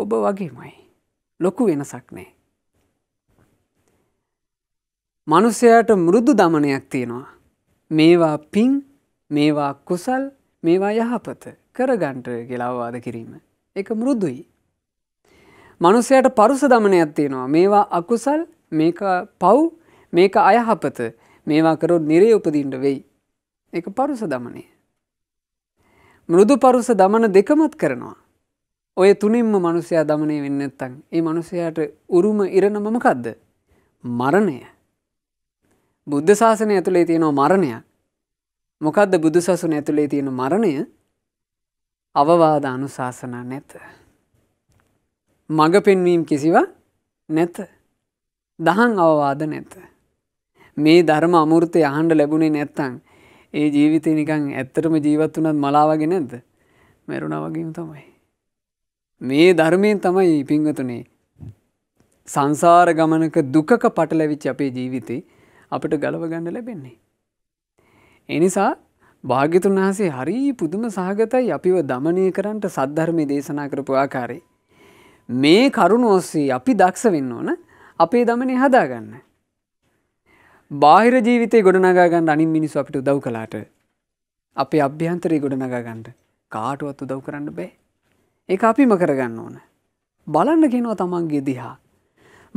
ඔබ වගේමයි ලොකු වෙනසක් නෑ. මනුස්සයට මුරුදු දමනයක් තියෙනවා. මේවා පින් මේවා කුසල් මේවා යහපත කරගන්ට කෙලාවාද කිරීම. එක මුරුදුයි. මනුස්සයට පරුස දමනයක් තියෙනවා මේවා අකුසල් මේක පව් මේක අයහපත මේවා කරු නිරේ උපදින්ට වෙයි. එක පරුස දමනය. මෘදු පරුස දමන දෙකමත් කරනවා. ඔය තුනින්ම මනුසයා දමනය වෙන්න ඇත්තං ඒ මනුසයාට උරුම ඉරණමමකක්ද මරණය. බුද්ධ ශාසනය ඇතුළේ තියෙනවා මරණයක් මොකක්ද බුදු සසුන ඇතුළේ තියෙන මරණය අවවාද අනුශාසනා නැත. මඟ පෙන්වීම් කිසිවා නැත දහන් අවවාද නැත. මේ ධර්ම අමුෘතය අහන්ඩ ලැබුණේ නැත්තං ඒ ජීවිතය නිකං ඇත්තටම ජීවත් වනත් මලාවගෙන ඇද මැරුණ වගේම තමයි. මේ ධර්මයෙන් තමයි පිංවතුනේ. සංසාර ගමනක දුකක පටලැවිච් අපේ ජීවිතේ අපට ගලව ගණඩ ලැබෙන්නේ. එනිසා භාගිතුන් වහසේ හරි පුදුම සහගතයි අපිව දමනය කරන්නට සද්ධර්මය දේශනා කරපු ආකාරේ. මේ කරුණ ඔස්සේ අපි දක්ෂ වෙන්න ඕන අපේ දමනය හදාගන්න. බාහිර ජීවිතය ගොඩනගාගන්න අනින් මිනිස් අපිට උදව් කලාට අපේ අභ්‍යන්තරය ගොඩනගාගන්නට කාටුවත් උදව් කරන්න බෑ ඒ අපිම කරගන්න ඕන බලන්න කෙනවා තමන්ගේ දිහා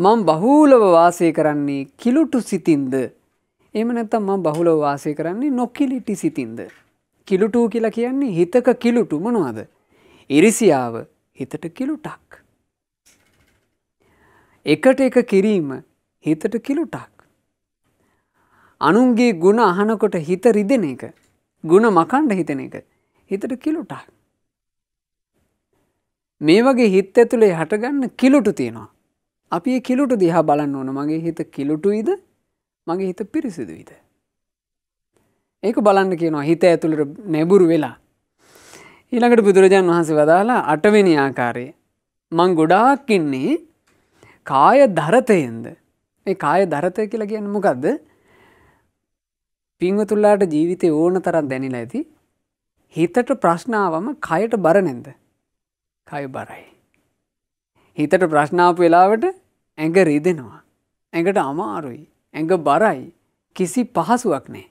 මං බහූලව වාසය කරන්නේ කිලුටු සිතින්ද එම නැත්තම් මං බහුලව වාසය කරන්නේ නොකිලිටි සිතින්ද කිලුටූ කියලා කියන්නේ හිතක කිලුටු මොනවාද ඉරිසියාව හිතට කිලුටක් එකට එක කිරීම හිතට කිලුටක් අනුන්ගේ ගුණ අහනකොට හිත රිදෙන එක. ගුණ මකණ්ඩ හිතෙන එක. හිතට කිලුටා. මේ වගේ හිත් ඇතුළේ හටගන්න කිලුටු තියෙනවා. අපි කිලුටු දිහා බලන්න ඕන මගේ හිත කිලුටුයිද මගේ හිත පිරිසිදුයිද. ඒක බලන්න කියනවා හිත ඇතුළට නැබුරු වෙලා. ඊළඟට බුදුරජාන් වහන්සේ වදාලා අටවෙනි ආකාරය. මං ගොඩාක්කින්නේ කාය ධරතයෙන්ද. මේ කාය ධරතය කියලා කියන්න මොකක්ද පිංවතුල්ලාට ජීවිතය ඕන තරන් දැනිලා ඇති හිතට ප්‍රශ්නාවම කයට බර නැද කය බරයි. හිතට ප්‍රශ්නාප වෙලාවට ඇඟ රිදෙනවා. ඇඟට අමාරුයි ඇඟ බරයි කිසි පහසුවක් නෑ.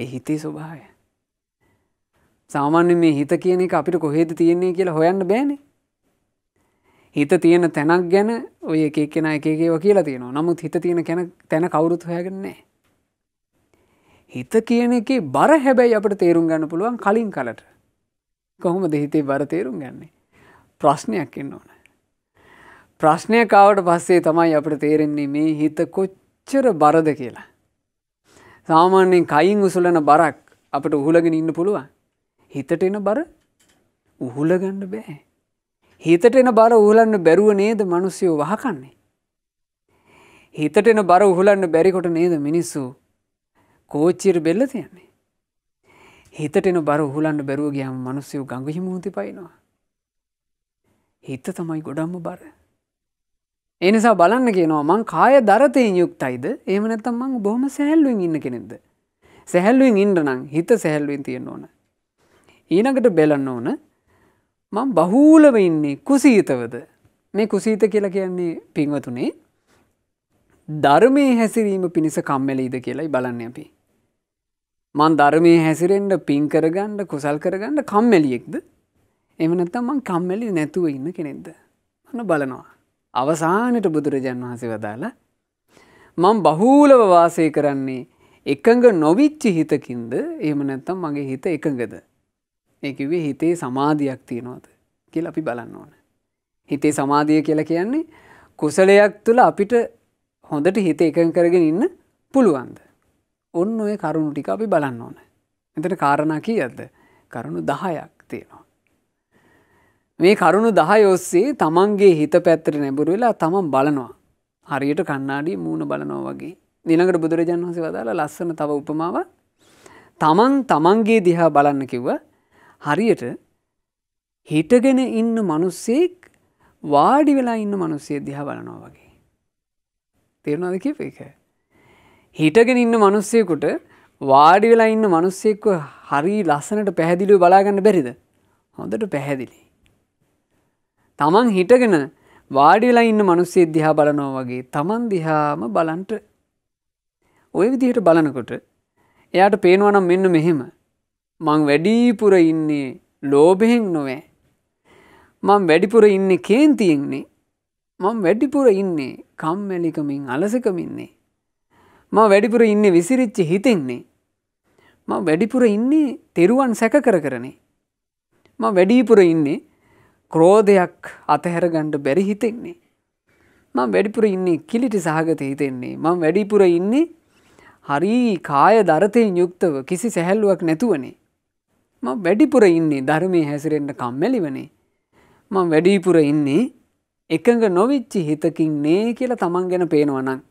එ හිතේ ස්වභාවය. සාමාන්‍ය මේ හිත කියන එක අපිට කොහේද තියෙන්නේ කියලා හොයන්න බෑනේ හිත තියෙන තැනක් ගැන ඔය එකක් කෙන එකකේව කියලා තියෙනවා නමුත් හිත තියෙන කැන තැන කවුරුත් හොයගන්නේ නෑ හිත කියන එක බර හැබැයි අපට තේරුම් ගන්න පුළුවන් කලින් කලට කොහොම දෙහිතේ බර තේරුම් ගන්නේ ප්‍රශ්නයක් එන්න ඕන ප්‍රශ්නය කාවට පස්සේ තමයි අපට තේරෙන්නේ මේ හිත කොච්චර බරද කියලා සාමාන්‍යයෙන් කයින් උසුලන බරක් අපට උහුලගෙන ඉන්න පුළුවන් හිතට එන බර උහුලගන්න බෑ හිතට එන බර උහුලන්න බැරුව නේද මනුස්සයෝ වහකන්නේ. හිතට එන බර උහුලන්න බැරිකොට නේද මිනිස්සු කෝච්චිර බෙල්ල තියන්නේ. හිතටන බර හුලන්න බැරුව ගයාම මනුස්සයෝ ගඟහි මූති පයිනවා. හිත තමයි ගොඩම්ම බර. එනිසා බලන්න කියනවා මං කාය දරතයෙන් යුක්තයිද ඒම නැත්තම් මං බොහම සැහැල්ලුවෙන් ඉන්න කෙනෙක්ද. සැහැල්ලුවෙන් ඉන්ඩනම් හිත සැහැල්ලුවෙන් තියෙන්න ඕන. ඊනකට බෙලන්න ඕන මං බහූලව ඉන්නේ කුසීතවද මේ කුසීත කියලා කියන්නේ පින්වතුනේ ධර්මය හැසිරීම පිණිස කම්මැලීද කියලයි බලන්න අපි. මන් ධර්මය හැසිරෙන්ට පින් කරගන්න කුසල් කරගන්න කම්මැලියෙක්ද එමනත්තම් මං කම්මැලි නැතුව ඉන්න කෙනෙක්ද මන බලනවා. අවසානට බුදුරජන් වහසේ වදාලා මං බහූලව වාසය කරන්නේ එකඟ නොවිච්චි හිතකින්ද එම නැත්තම් මගේ හිත එකඟද. ඒකිවේ හිතේ සමාධයක් තියෙනවද කියල අපි බලන්න ඕන. හිතේ සමාධිය කියලා කියන්නේ කුසලයක් තුළ අපිට හොඳට හිත එකං කරගෙන ඉන්න පුළුවන්ද. ඔන්න ඔය කරුණු ටික අපි බලන්න ඕන. එතට කාරණ කියද කරුණු දහයක් තියෙනවා. මේ කරුණු දහය ඔස්සේ තමන්ගේ හිත පැත්තර නැබුරු වෙලා තමන් බලනවා. හරියට කන්නාඩි මූුණ බලනෝ වගේ නිනකට බුදුරජන් වහසේ වදාලා ලස්සන තව උපමාව තමන් තමන්ගේ දිහා බලන්න කිව්ව හරියට හිටගෙන ඉන්න මනුස්සෙක් වාඩි වෙලා ඉන්න මනුස්සේ දිහා බලනවා වගේ. තේරුණාද කිප එක. හිටගෙන ඉන්න මනුස්සයකුට වාඩි වෙලා ඉන්න මනුස්සෙක්ව හරි ලස්සනට පැහැදිලිව බලාගන්න බැරිද හොඳට පැහැදිලි. තමන් හිටගෙන වාඩිවෙලා ඉන්න මනුස්සේ දිහා බලනවා වගේ තමන් දිහාම බලන්ට ඔය විදිහට බලනකොට එයාට පේනවනම් මෙන්න මෙහෙම මං වැඩීපුර ඉන්නේ ලෝබෙහෙන් නොවෑ මං වැඩිපුර ඉන්නේ කේන්තියෙන්නේ මං වැඩිපුර ඉන්නේ කම්මැලිකමින් අලසකමින්නේ මම වැඩිපුර ඉන්න විසිරිච්චි හිතෙන්නේ. ම වැඩිපුර ඉන්නේ තෙරුවන් සැක කර කරනේ. ම වැඩීපුර ඉන්නේ ක්‍රෝධයක් අතහැරගණ්ඩ බැරි හිතෙන්නේ. මං වැඩිපුර ඉන්නේ කිලිටි සහගත හිතෙන්නේ මං වැඩිපුර ඉන්නේ හරි කාය දරතයෙන් යුක්තව කිසි සැහැල්ලුවක් නැතුවනේ. මං වැඩිපුර ඉන්නේ ධර්මය හැසිරෙන්ට කම්මැලි වනේ. මං වැඩිපුර ඉන්නේ එකඟ නොවිච්චි හිතකින් නේ කියලා තමන් ගැන පේනවනක්.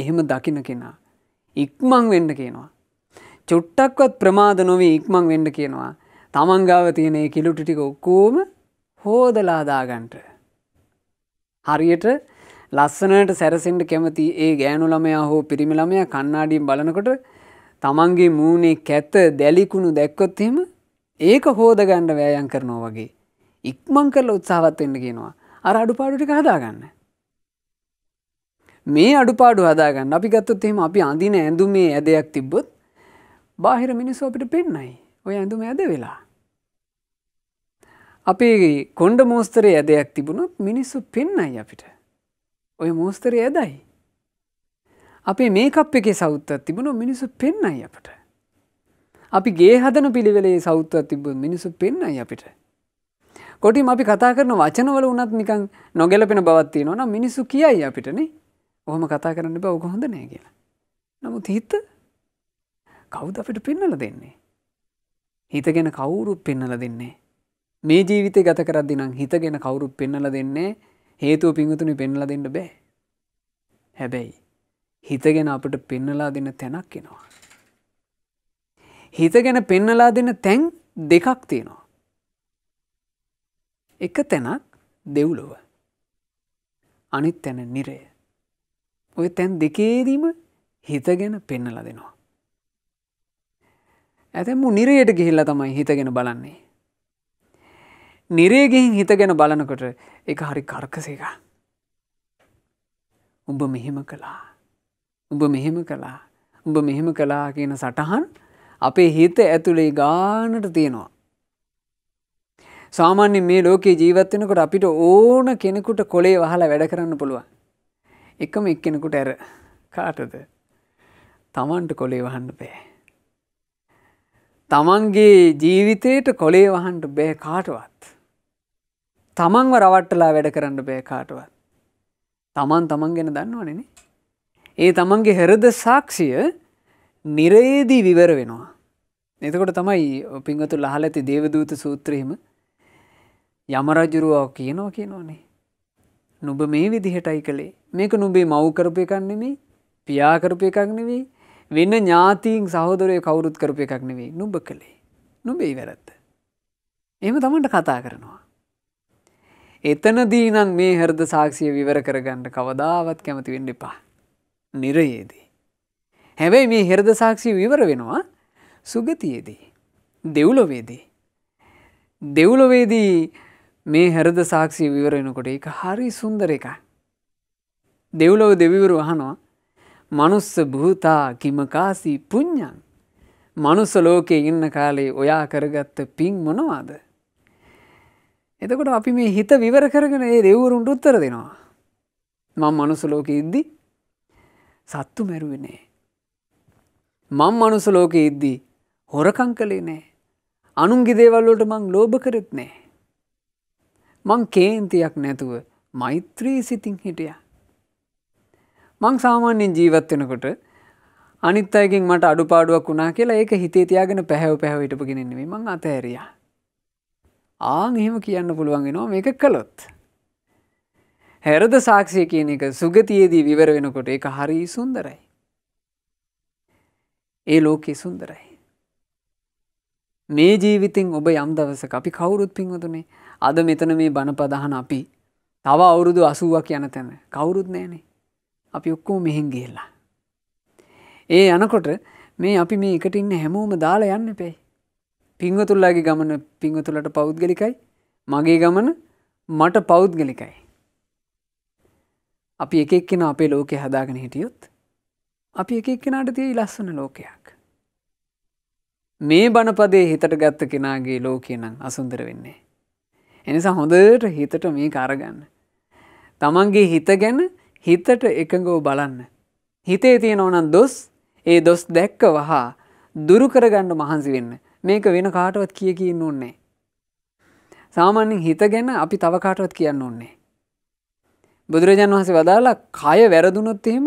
එහෙම දකින කෙනා. ඉක්මං වෙන්න කියනවා. චුට්ටක්වත් ප්‍රමාද නොවී ඉක්මං වෙන්න කියනවා. තමන්ගාව තියෙන කිලුටි ටික ඔක්කෝම හෝදලාදාගන්ට. හරියට ලස්සනට සැරසෙන්ට කැමති ඒ ගෑනු ළමයා හෝ පිරිමිළමය කන්නාඩියෙන් බලනකොට තමන්ගේ මූුණේ කැත්ත දැලිකුණු දැක්කොත්හෙම ඒක හෝදගණ්ඩ වෑයන් කරනවා වගේ. ඉක්මං කරල උත්සාහත්වෙන්න කියෙනවා අර අඩුපාඩුටික හදාගන්න. මේ අඩුපාඩු හදාගන්න අපි ගත්තොත් එහෙම අපි අඳින ඇඳුමේ ඇදයක් තිබ්බොත් බාහිර මිනිස්සු අපිට පෙන්නයි ඔය ඇඳුම ඇද වෙලා. අපේ කොන්්ඩ මෝස්තරය ඇදයක් තිබුණොත් මිනිස්සු පෙන්නයි අපිට. ඔය මෝස්තරය ඇදයි. අපේ මේකප් එකේ සෞත්තත් තිබුණු මිනිසු පෙන්නයි අපට. අපි ගේ හදන පිළිවෙලේ සෞත්වත් තිබ මිනිසු පෙන්නයි අපිට. කොටිම අපි කතා කරන වචනවල වනත් නිකං නොගැලපෙන බවත්තිය නොන මිනිසු කියයි අපිටනේ ඔහොම කතා කරන්න බව කොහොඳ නෑ කියලා. නමුත් හිත කවුද අපිට පෙන්නල දෙන්නේ. හිත ගැන කවුරුත් පෙන්නල දෙන්නේ. මේ ජීවිතය ගත කරද්දි නම් හිත ගැන කවුරුත් පෙන්නල දෙන්නේ හේතුව පිංහතුනි පෙන්නල දෙන්න බෑ. හැබැයි හිත ගැන අපට පෙන්නලා දෙන්න තැනක් එෙනවා. හිත ගැන පෙන්නලා දෙන තැන් දෙකක් තියෙනවා. එක තැනක් දෙව්ලොව අනිත් තැන නිරය. ඔය තැන් දෙකේදීම හිත ගැන පෙන්නල දෙනවා. ඇතැම නිරයට ගිහිල්ල තමයි හිතගෙන බලන්නේ. නිරේගෙහින් හිත ගැන බලනකොට එක හරි කර්කසේක. උඹ මෙහෙම කළා. උඹ මෙහෙම කළා. උඹ මෙහෙම කලා කියන සටහන් අපේ හිත ඇතුළේ ගානට තියෙනවා. සාමාන්‍ය මේ ලෝකයේ ජීවත්වෙනකොට අපිට ඕන කෙනෙකුට කොලේ වහලා වැඩ කරන්න පුළුවන්. එකම එක්කෙනෙකුට ඇර කාටද තමන්ට කොලේ වහන්න බෑ. තමන්ගේ ජීවිතයට කොලේ වහන්ට බෑ කාටවත්. තමන්ව රවට්ටලා වැඩ කරන්න බෑ කාටවත්. තමන් තමන් ගැන දන්නවනන. ඒ තමන්ගේ හෙරද සාක්ෂිය නිරයේදී විවර වෙනවා. එතකොට තමයි පින්ගතු ලහල ඇති දේවදූත සූත්‍රයම යමරජුරුවාව කියනවා කියනවානේ. නුබ මේ විදිහටයි කළේ මේක නුබේ මව්කරපය එකන්නෙමේ පියාකරපය එකක් නෙවෙයි වෙන ඥාතීන් සහෝදරය කවුරුත් කරපය එකක් නෙවෙයි නුබ කළේ නුබේ වැරැත්ත. එම තමන්ට කතා කරනවා. එතනදී නම් මේ හරද සාක්ෂිය විවර කරගන්න කවදාවත් කැමති වෙන්න එපා. නිරයේදී. හැබැයි මේ හෙරද සාක්ෂි විවර වෙනවා සුගතියේදී. දෙව්ලොවේදී. දෙව්ලොවේදී මේ හැරද සාක්ෂි විවරෙනකොට එක හරි සුන්දර එක. දෙව්ලොව දෙවිවරු අහනවා මනුස්ස භූතා කිමකාසි පුං්ඥන්. මනුස්ස ලෝකයේ ඉන්න කාලේ ඔයා කරගත්ත පින් මොනවාද. එතකොට අපි මේ හිත විවර කරගෙන ඒ දෙවරුන්ට උත්තර දෙනවා. මං මනුස ලෝක ඉද්දි සත්තු මැරුවනේ. මං මනුස ලෝක ඉද්දී හොරකං කලේ නෑ. අනුන්ගි දේවල්ලට මං ලෝභ කරෙත් නෑ. මං කේන්තියක් නැතුව මෛත්‍රී සිතින් හිටිය. මං සාමාන්‍යෙන් ජීවත්වෙනකොට අනිත් අයකින් මට අඩුපාඩුවක් වුණා කියලා ඒක හිතේ තියාගෙන පැහැව පැහවිටපු ගෙනෙන්නේ මං අතඇරිය. ආං එහෙම කියන්න පුළුවන්ගෙනවා මේක කළොත්. හැරද සාක්ෂය කියන එක සුගතියේදී විවර වෙනකොට එක හරි සුන්දරයි. ඒ ලෝකෙ සුන්දරයි. මේ ජීවිතෙන් ඔබ යම් දවස අපි කවුරුත් පින්වතුනේ අද මෙතන මේ බණපදහන අපි තව අවුරුදු අසුවක් යන තැන කවුරුත් නෑනේ අපි ඔක්කෝ මෙහෙන් ගිහිල්ලා. ඒ යනකොට මේ අපි මේ එකට ඉන්න හැමෝම දාලා යන්න පැයි. පිංවතුල්ලාගේ ගමන පිංවතුලට පෞද්ගලිකයි මගේ ගමන මට පෞද්ගලිකයි. අපි එකෙක් කෙන අපේ ලෝකෙ හදාගෙන හිටියොත් අපි එකෙක් කෙනාට තිය ඉලස්සන ලෝකයක්. මේ බණපදේ හිතට ගත්ත කෙනාගේ ලෝකය නම් අසුන්දර වෙන්නේ. එනිසා හොඳට හිතට මේ කාරගන්න. තමන්ගේ හිත ගැන හිතට එකඟෝ බලන්න. හිතේ තියෙන ඕනන් දොස් ඒ දොස් දැක්ක වහා දුරුකරගණ්ඩ මහන්සි වෙන්න මේක වෙන කාටවත් කිය කියන්න ඕන්නේ. සාමාන්‍යෙන් හිත ගැන අපි තව කාටවත් කියන්න ඕන්නේ. බුදුරජාණන් වහසේ වදාලා කය වැරදුනොත්තේම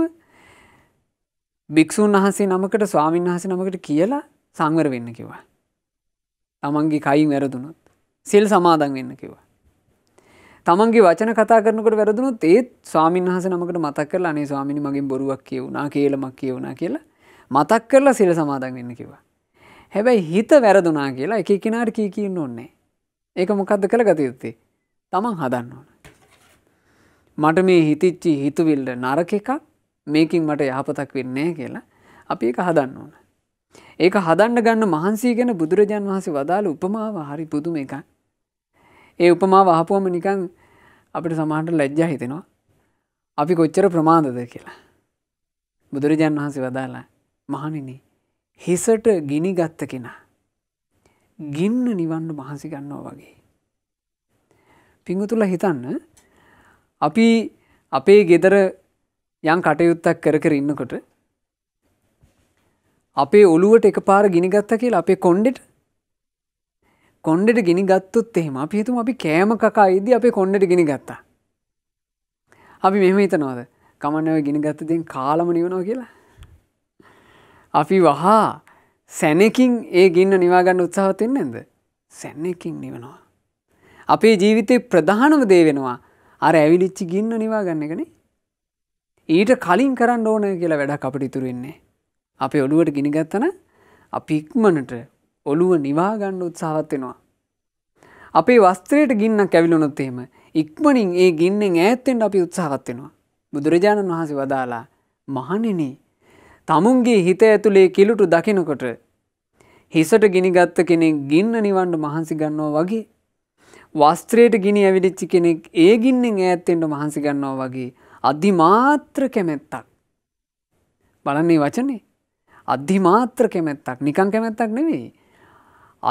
භික්‍ෂූන් වහසේ නමකට ස්වාමීන් වහස නමකට කියලා සංවර වෙන්න කිවා. තමන්ගේ කයින් වැරදුනොත්. සිල් සමාදන් වෙන්න කිව්වා. තමන්ගේ වචන කතා කරනකට වැරදුනුත් ඒත් ස්වාමීන් වහස නමකට මතක් කරලා අනේ ස්වාමිනි මගින් බොරුවක් කියවුනා කියලමක් කියවුනා කියලා මතක් කරලා සිල සමාදන් වෙන්න කිවා. හැබැයි හිත වැරදුනා කියලා එක කෙනාට කී කියන්න ඕන්නේ. ඒක මොකක්ද කළ ගත යුත්තේ තමන් හදන්න ඕන. මට මේ හිතිච්චි හිතුවිල්ට නරක එකක් මේකින් මට යහපතක් වෙන්නේ කියලා අපි එක හදන්න ඕන. ඒක හදන්න ගන්න මහන්සේ ගැන බුදුරජාන් වහන්සේ වදාළ උපමාව හරි පුදුම එක. ඒ උපමාව අහපුවම නිකං අපිට සමහන්ට ලැජ්ජා හිතෙනවා. අපි කොච්චර ප්‍රමාන්දද කියලා. බුදුරජාන් වහන්සේ වදාලා මහනිනි හිසට ගිනි ගත්ත කෙනා. ගින්න නිවන්න මහන්සි ගන්නවා වගේ. පිංගුතුල හිතන්න අපි අපේ ගෙදර යම් කටයුත්තක් කර කර ඉන්නකොට අපේ ඔළුවට එකපාර ගිනිගත්ත කියලා අපේ කොන්්ඩෙට කොන්්ඩෙට ගිනි ගත්තුත් එහෙම අපි හිතුම අපි කෑම කකා ඉදි අපේ කොන්්ඩට ගිනි ගත්තා අපි මෙම හිතනවාද කමන්නව ගිනිගත්තතින් කාලම නිවනෝ කියලා අපි වහා සැනකින් ඒ ගින්න නිවාගන්න උත්සාහතෙන් නැද සැන්නකින් නිවනවා අපේ ජීවිතය ප්‍රධානම දේ වෙනවා අර ඇවිලිච්චි ගින්න නිවාගන්න එකනේ ඊට කලින් කරන්න ඕන කියලා වැඩක් අපට ඉතුරුවෙන්නේ අපි ඔළුවට ගිනිගත්තන අපි ඉක්මනට ඔළුව නිවාගණ්ඩ උත්සාහත්වෙනවා. අපේ වස්ත්‍රයට ගින්න කැවිලුණොත්තේම ඉක්මනින් ඒ ගින්නෙන් ඈත්තෙන්ට අපි උත්සාහත්වෙනවා. බුදුරජාණන් වහන්සේ වදාලා මහනෙන තමුන්ගේ හිත ඇතුළේ කිලුටු දකිනකොට හිසට ගිනිගත්ත කෙනෙක් ගින්න නිවන්ඩ මහන්සි ගන්නවා වගේ වස්ත්‍රයට ගිනි ඇවිලිච්චි කෙනෙක් ඒ ගින්නෙන් ඈත්තෙන්ට මහන්සි ගන්නවා වගේ අධිමාත්‍ර කැමැත්තක් බලන්නේ වචනේ අධිමාත්‍ර කැමැත්තක් නිකං කැමැත්තක් නෙවෙයි.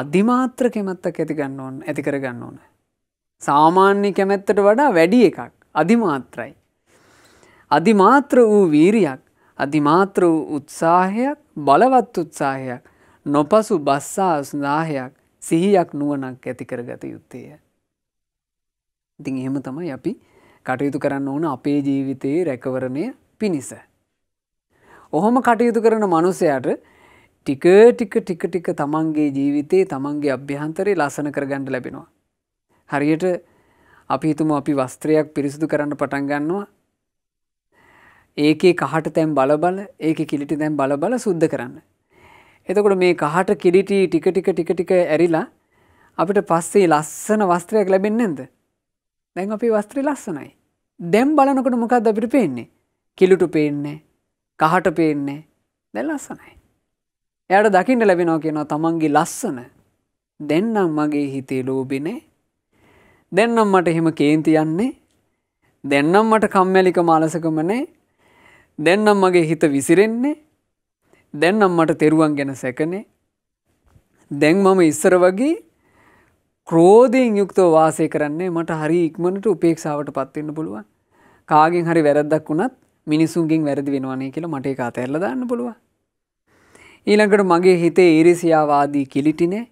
අධිමාත්‍ර කැමැත්තක් ඇති ගන්න ඕන ඇති කරගන්න ඕන. සාමාන්‍ය කැමැත්තට වඩා වැඩි එකක් අධිමාත්‍රයි. අධිමාත්‍ර වූ වීරියක් අධිමාත්‍ර වූ උත්සාහයක් බලවත් උත්සාහයක් නොපසු බස්සා සුදාහයක් සිහියක් නුවනක් ඇති කරගත යුත්තේය. ඉතින් එහෙම තමයි අපි කටයුතු කරන්න ඕන අපේ ජීවිතයේ රැකවරණය පිණිස. ඔහොම කටයුතු කරන මනුස්සයට ටික ටික ටික ටික තමන්ගේ ජීවිතේ තමන්ගේ අභ්‍යහන්තරේ ලසන කරගන්නඩ ලැබෙනවා. හරියට අපි හිතුම අපි වස්ත්‍රයක් පිරිසිදු කරන්න පටන් ගන්නවා ඒකේ කහට තැම් බලබල ඒක කිලිටි දැම් බලබල සුද්ධ කරන්න. එතකොට මේ කහට කිලිටි ටික ටික ටික ටික ඇරිලා අපිට පස්සේ ලස්සන වස්ත්‍රයක් ලැබෙන්නේ නැද. දැන් අපි වස්ත්‍රී ලස්සනයි. දැම් බලනකොට මොකක්ද අපිට පේන්නේ කිලුටු පේන්නේ කහට පේන්නේ දැ ලස්සනයි. එයට දකිට ලැබෙනෝ කියනවා තමන්ගේ ලස්සන දෙන්නම් මගේ හිතේ ලෝබිනේ දෙන්නම් මට එහෙම කේන්තියන්නේ දෙන්නම් මට කම්මැලික මාලසකමනේ දෙන්නම් මගේ හිත විසිරෙන්නේ දෙන්නම් මට තෙරුවන් ගැන සැකනේ දැන් මම ඉස්සර වගේ ක්‍රෝධයෙන් යුක්තව වාසය කරන්නේ මට හරි ඉක්මනට උපේක්ෂාවට පත්වෙන්න පුළුවන් කාගෙන් හරි වැරද්දක් වුණත් මිනිසුන්ගෙන් වැරදි වෙනවානේ කියලා මට එක අතඇරල දාන්න පුළුව. ඊළඟට මගේ හිතේ ඉරිසියාවාදී කිලිටිනේ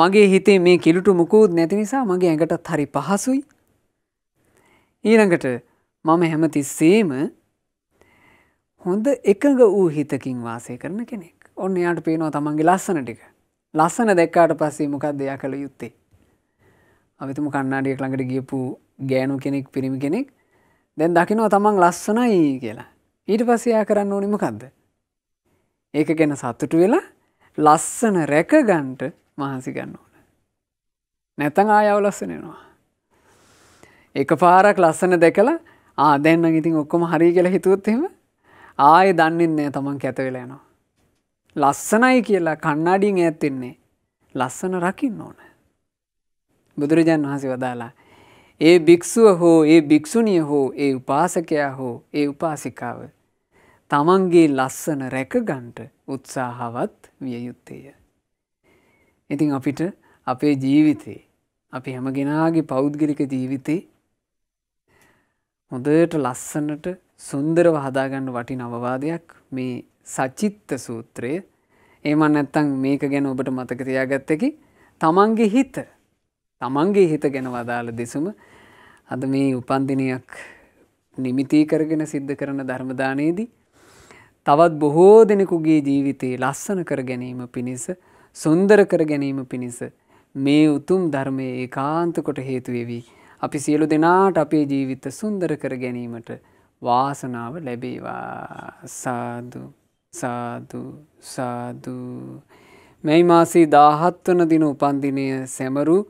මගේ හිතේ මේ කිලිටු මුකූත් නැති නිසා මගේ ඇඟටත් හරි පහසුයි. ඊළඟට මම හැමති සේම හොඳ එකඟ වූ හිතකින් වාසය කරන කෙනෙක් ඔන්න යාට පේනවා තමන්ගේ ලස්සන ටික ලස්සන දැක්කාට පස්සේ මොකක් දෙයා කළ යුත්තේ. අවිතුම කන්නාඩියක් ළඟට ගියපු ගෑනු කෙනෙක් පිරිමි කෙනෙක් දැන් දකිනව තමන් ලස්සනයි කියලා ඊට පසයා කරන්න ඕනිමකක්ද. ඒක ගැන සත්තුටු වෙලා ලස්සන රැකගන්ට මහන්සි ගන්න ඕන. නැතන් ආයව ලස්සනෙනවා. එක පාරක් ලස්සන දැකලා ආදැන්න ඉතින් ඔක්කොම හරි කියලා හිතුවොත්තෙම ආය දන්නෙන්නේ තමන් කැතවෙලයනවා. ලස්සනයි කියලා කන්නාඩින් ඇත්තින්නේ ලස්සන රකින්න ඕන. බුදුරජාන් වහසි වදාලා ඒ භික්‍ෂුව හෝ ඒ භික්‍ෂුණිය හෝ ඒ උපාසකයා හෝ ඒ උපාසිකාව තමන්ගේ ලස්සන රැකගන්ට උත්සාහවත් විය යුත්තේය. ඉතින් අපිට අපේ ජීවිතේ අපි හැමගෙනගේ පෞද්ගලික ජීවිතේ හොඳට ලස්සනට සුන්දරව හදාගන්න වටින අවවාදයක් මේ සචිත්ත සූත්‍රය ඒමන් නැත්තං මේක ගැන ඔබට මතකතියා ගත්තකි තමන්ගේ හිත තමන්ගේ හිත ගැන වදාළ දෙසුම අද මේ උපන්දිනයක් නිමිතී කරගෙන සිද්ධ කරන ධර්මදානයේදී තවත් බොහෝ දෙනෙකුගේ ජීවිතයේ ලස්සන කර ගැනීම පිණිස සුන්දර කර ගැනීම පිණිස මේ උතුම් ධර්මයේ ඒකාන්ත කොට හේතු වෙවි. අපි සියලු දෙනාට අපේ ජීවිත සුන්දර කර ගැනීමට වාසනාව ලැබේවා. සාදු සාදු සාදු. මේ මාසේ 17 වන දින උපන්දිනය සැමරූ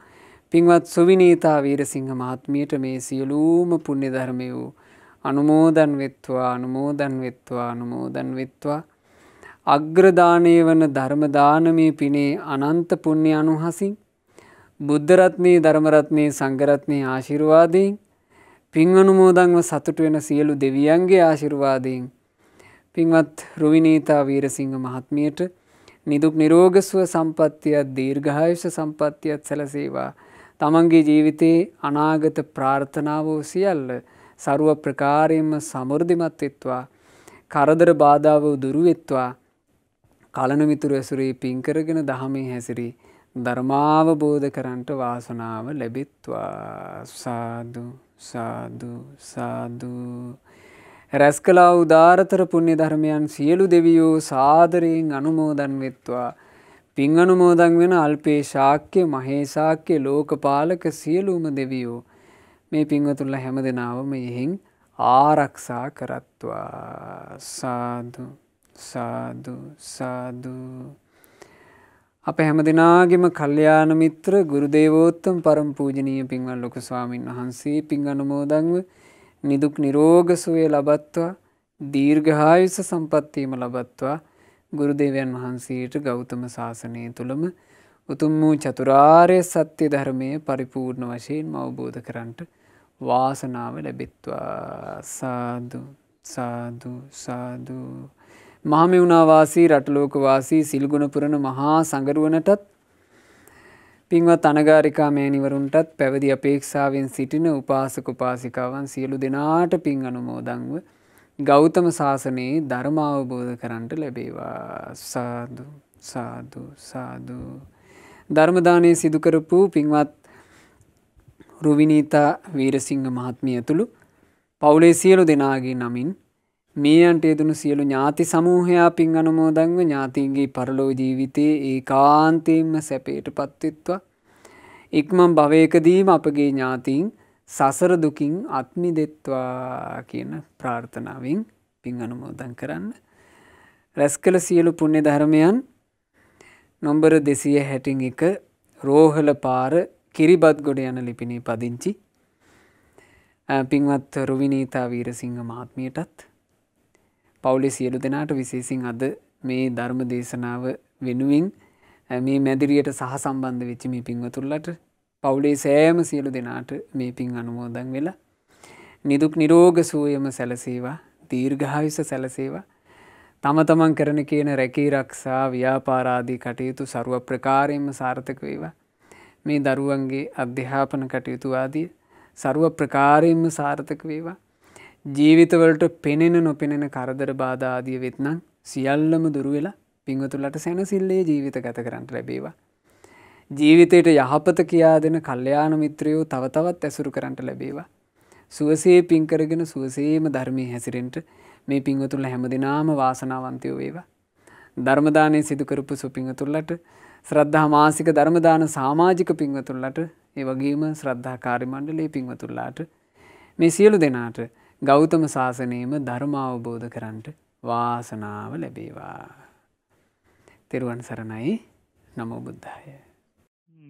පින්වත් සුවිනීතා වීරසිංහ මහත්මියට මේ සියලූම පුුණ්‍ය ධර්මය වූ අනුමෝදන් වෙත්වා අනුමෝදන් වෙත්වා අනුමෝදන් වෙත්වා අග්‍රදානය වන ධර්මදානමේ පිනේ අනන්ත පුුණ්‍ය අනුහසින් බුද්ධරත්නී ධර්මරත්නය සංගරත්නය ආශිරවාදීන් පින් අනුමෝදංව සතුට වෙන සියලු දෙවියන්ගේ ආශිරවාදීන් පින්වත් රුවිනීතා වීරසිංහ මහත්මියට නිදුක් නිරෝගසුව සම්පත්තියත් දීර්ඝායුෂ සම්පත්තියත් සැලසේවා තමන්ගේ ජීවිතයේ අනාගත ප්‍රාර්ථනාව සියල්ල ਸਰව ප්‍රකාරයෙන්ම සමෘද්ධිමත් වෙත්වා කරදර බාධාව දුරු වෙත්වා කලන මිතුරු ඇසුරේ පින් කරගෙන දහමේ හැසිරී ධර්මාවබෝධ කරන්ට වාසනාව ලැබෙත්වා සාදු සාදු සාදු රැස් කලා උදාරතර පුුණ්‍ය ධර්මයන් සියලු දෙවියෝ සාදරයෙන් අනුමෝදන් වෙත්වා පිංගනුමෝදන් වෙන අල්පේ ශාක්‍ය මහේසාක්‍ය ලෝකපාලක සියලූම දෙවියෝ මේ පිංවතුල්ල හැම දෙනාවම එහෙන් ආරක්ෂා කරත්වා සාදු සාදු සාදු අප හැම දෙනාගෙම කල්්‍යයාන මිත්‍ර ගුරුදේවෝත්තම් පරම් පූජනීය පින්වල් ලොක ස්වාමීන් වහන්සේ පින් අනුමෝදංව නිදුක් නිරෝග සුවය ලබත්වා දීර්ඝායුස සම්පත්වීම ලබත්වා ගුරුදේවයන් වහන්සේට ගෞතම ශාසනය තුළම උතුම් වූ චතුරාර්ය සත්‍ය ධර්මය පරිපූර්ණ වශයෙන් අවබෝධ කරන්නට වාසනාව ලැබිත්වා සාදු සාදු සාදුු. මහමෙවුණවාසී රටලෝකවාසී සිල්ගුණපුරණ මහා සඟරුවනටත් පින්වත් අනගාරිකා මෑනිවරුන්ටත් පැවදි අපේක්ෂාවෙන් සිටින උපාසක උපාසිකාවන් සියලු දෙනාට පින් අනුමෝදංව ගෞතම ශාසනයේ ධර්ම අවබෝධ කරන්නට ලැබේවා සාදු සාදු සාදු ධර්මදානය සිදුකරපු පින්වත් රුවිනීතා වීරසිංහ මහත්මිය ඇතුළු පවුලේ සියලු දෙනාගේ නමින් මේ අන්ට යදුණු සියලු ඥාති සමූහයා පින් අනුමෝදංව ඥාතින්ගේ පරලෝ ජීවිතයේ ඒ කාන්තයෙන්ම සැපයට පත්තිත්ව ඉක්මම් භවයකදීම අපගේ ඥාතින් සසර දුකින් අත්මි දෙත්වා කියන ප්‍රාර්ථනාවෙන් පින් අනුමෝදන් කරන්න. රැස් කළ සියලු පුුණ්‍ය ධර්මයන් නොම්බර දෙසිය හැටින් එක රෝහල පාර කිරිබත් ගොඩ යන ලිපිණී පදිංචි. පින්වත් රුවිනීතා වීරසිංහ මාත්මියටත් පවුලි සියලු දෙනාට විශේසින් අද මේ ධර්ම දේශනාව වෙනුවෙන් මේ මැදිරියට සහ සම්බන්ධ වෙච්චි මේ පින්වතුරලට පවුලේ සෑම සියලු දෙනාට මේ පින් අනුමෝදන් වෙලා නිදුක් නිරෝග සූයම සැලසේවා දීර්ඝායුෂ සැලසේවා තම තමන් කරන කියන රැකී රක්ෂා ව්‍යාපාරාදී කටයුතු ਸਰව ප්‍රකාරයෙන්ම සාර්ථක වේවා මේ දරුවන්ගේ අධ්‍යාපන කටයුතු ආදී ਸਰව ප්‍රකාරයෙන්ම සාර්ථක වේවා ජීවිතවලට පෙනෙන නොපෙනෙන කරදර බාධා ආදී වෙත්නම් සියල්ලම දුරු වෙලා පින්වතුන්ලට සැනසille ජීවිත ගත කරන්න ලැබේවා ජීවිතයට යහපත කියා දෙන කල්්‍යයාන මිත්‍රයෝ තව තවත් ඇසුරු කරන්නට ලැබේවා. සුවසේ පින්කරගෙන සුවසේම ධර්මී හැසිරෙන්ට මේ පින්වතුල්ල හැමදිනාම වාසනාවන්තයෝ වේවා. ධර්මදානය සිදුකරපු සුපිංහතුල්ලට ශ්‍රද්ධා මාසික ධර්මදාන සාමාජික පිංවතුල්ලට ඒ වගේම ශ්‍රද්ධාකාරි මණ්ඩලේ පිංවතුල්ලාට මේ සියලු දෙනාට ගෞතම ශාසනයම ධර්මාවබෝධ කරන්ට වාසනාව ලැබේවා. තෙරුවන් සරණයි නමෝබුද්ධාය.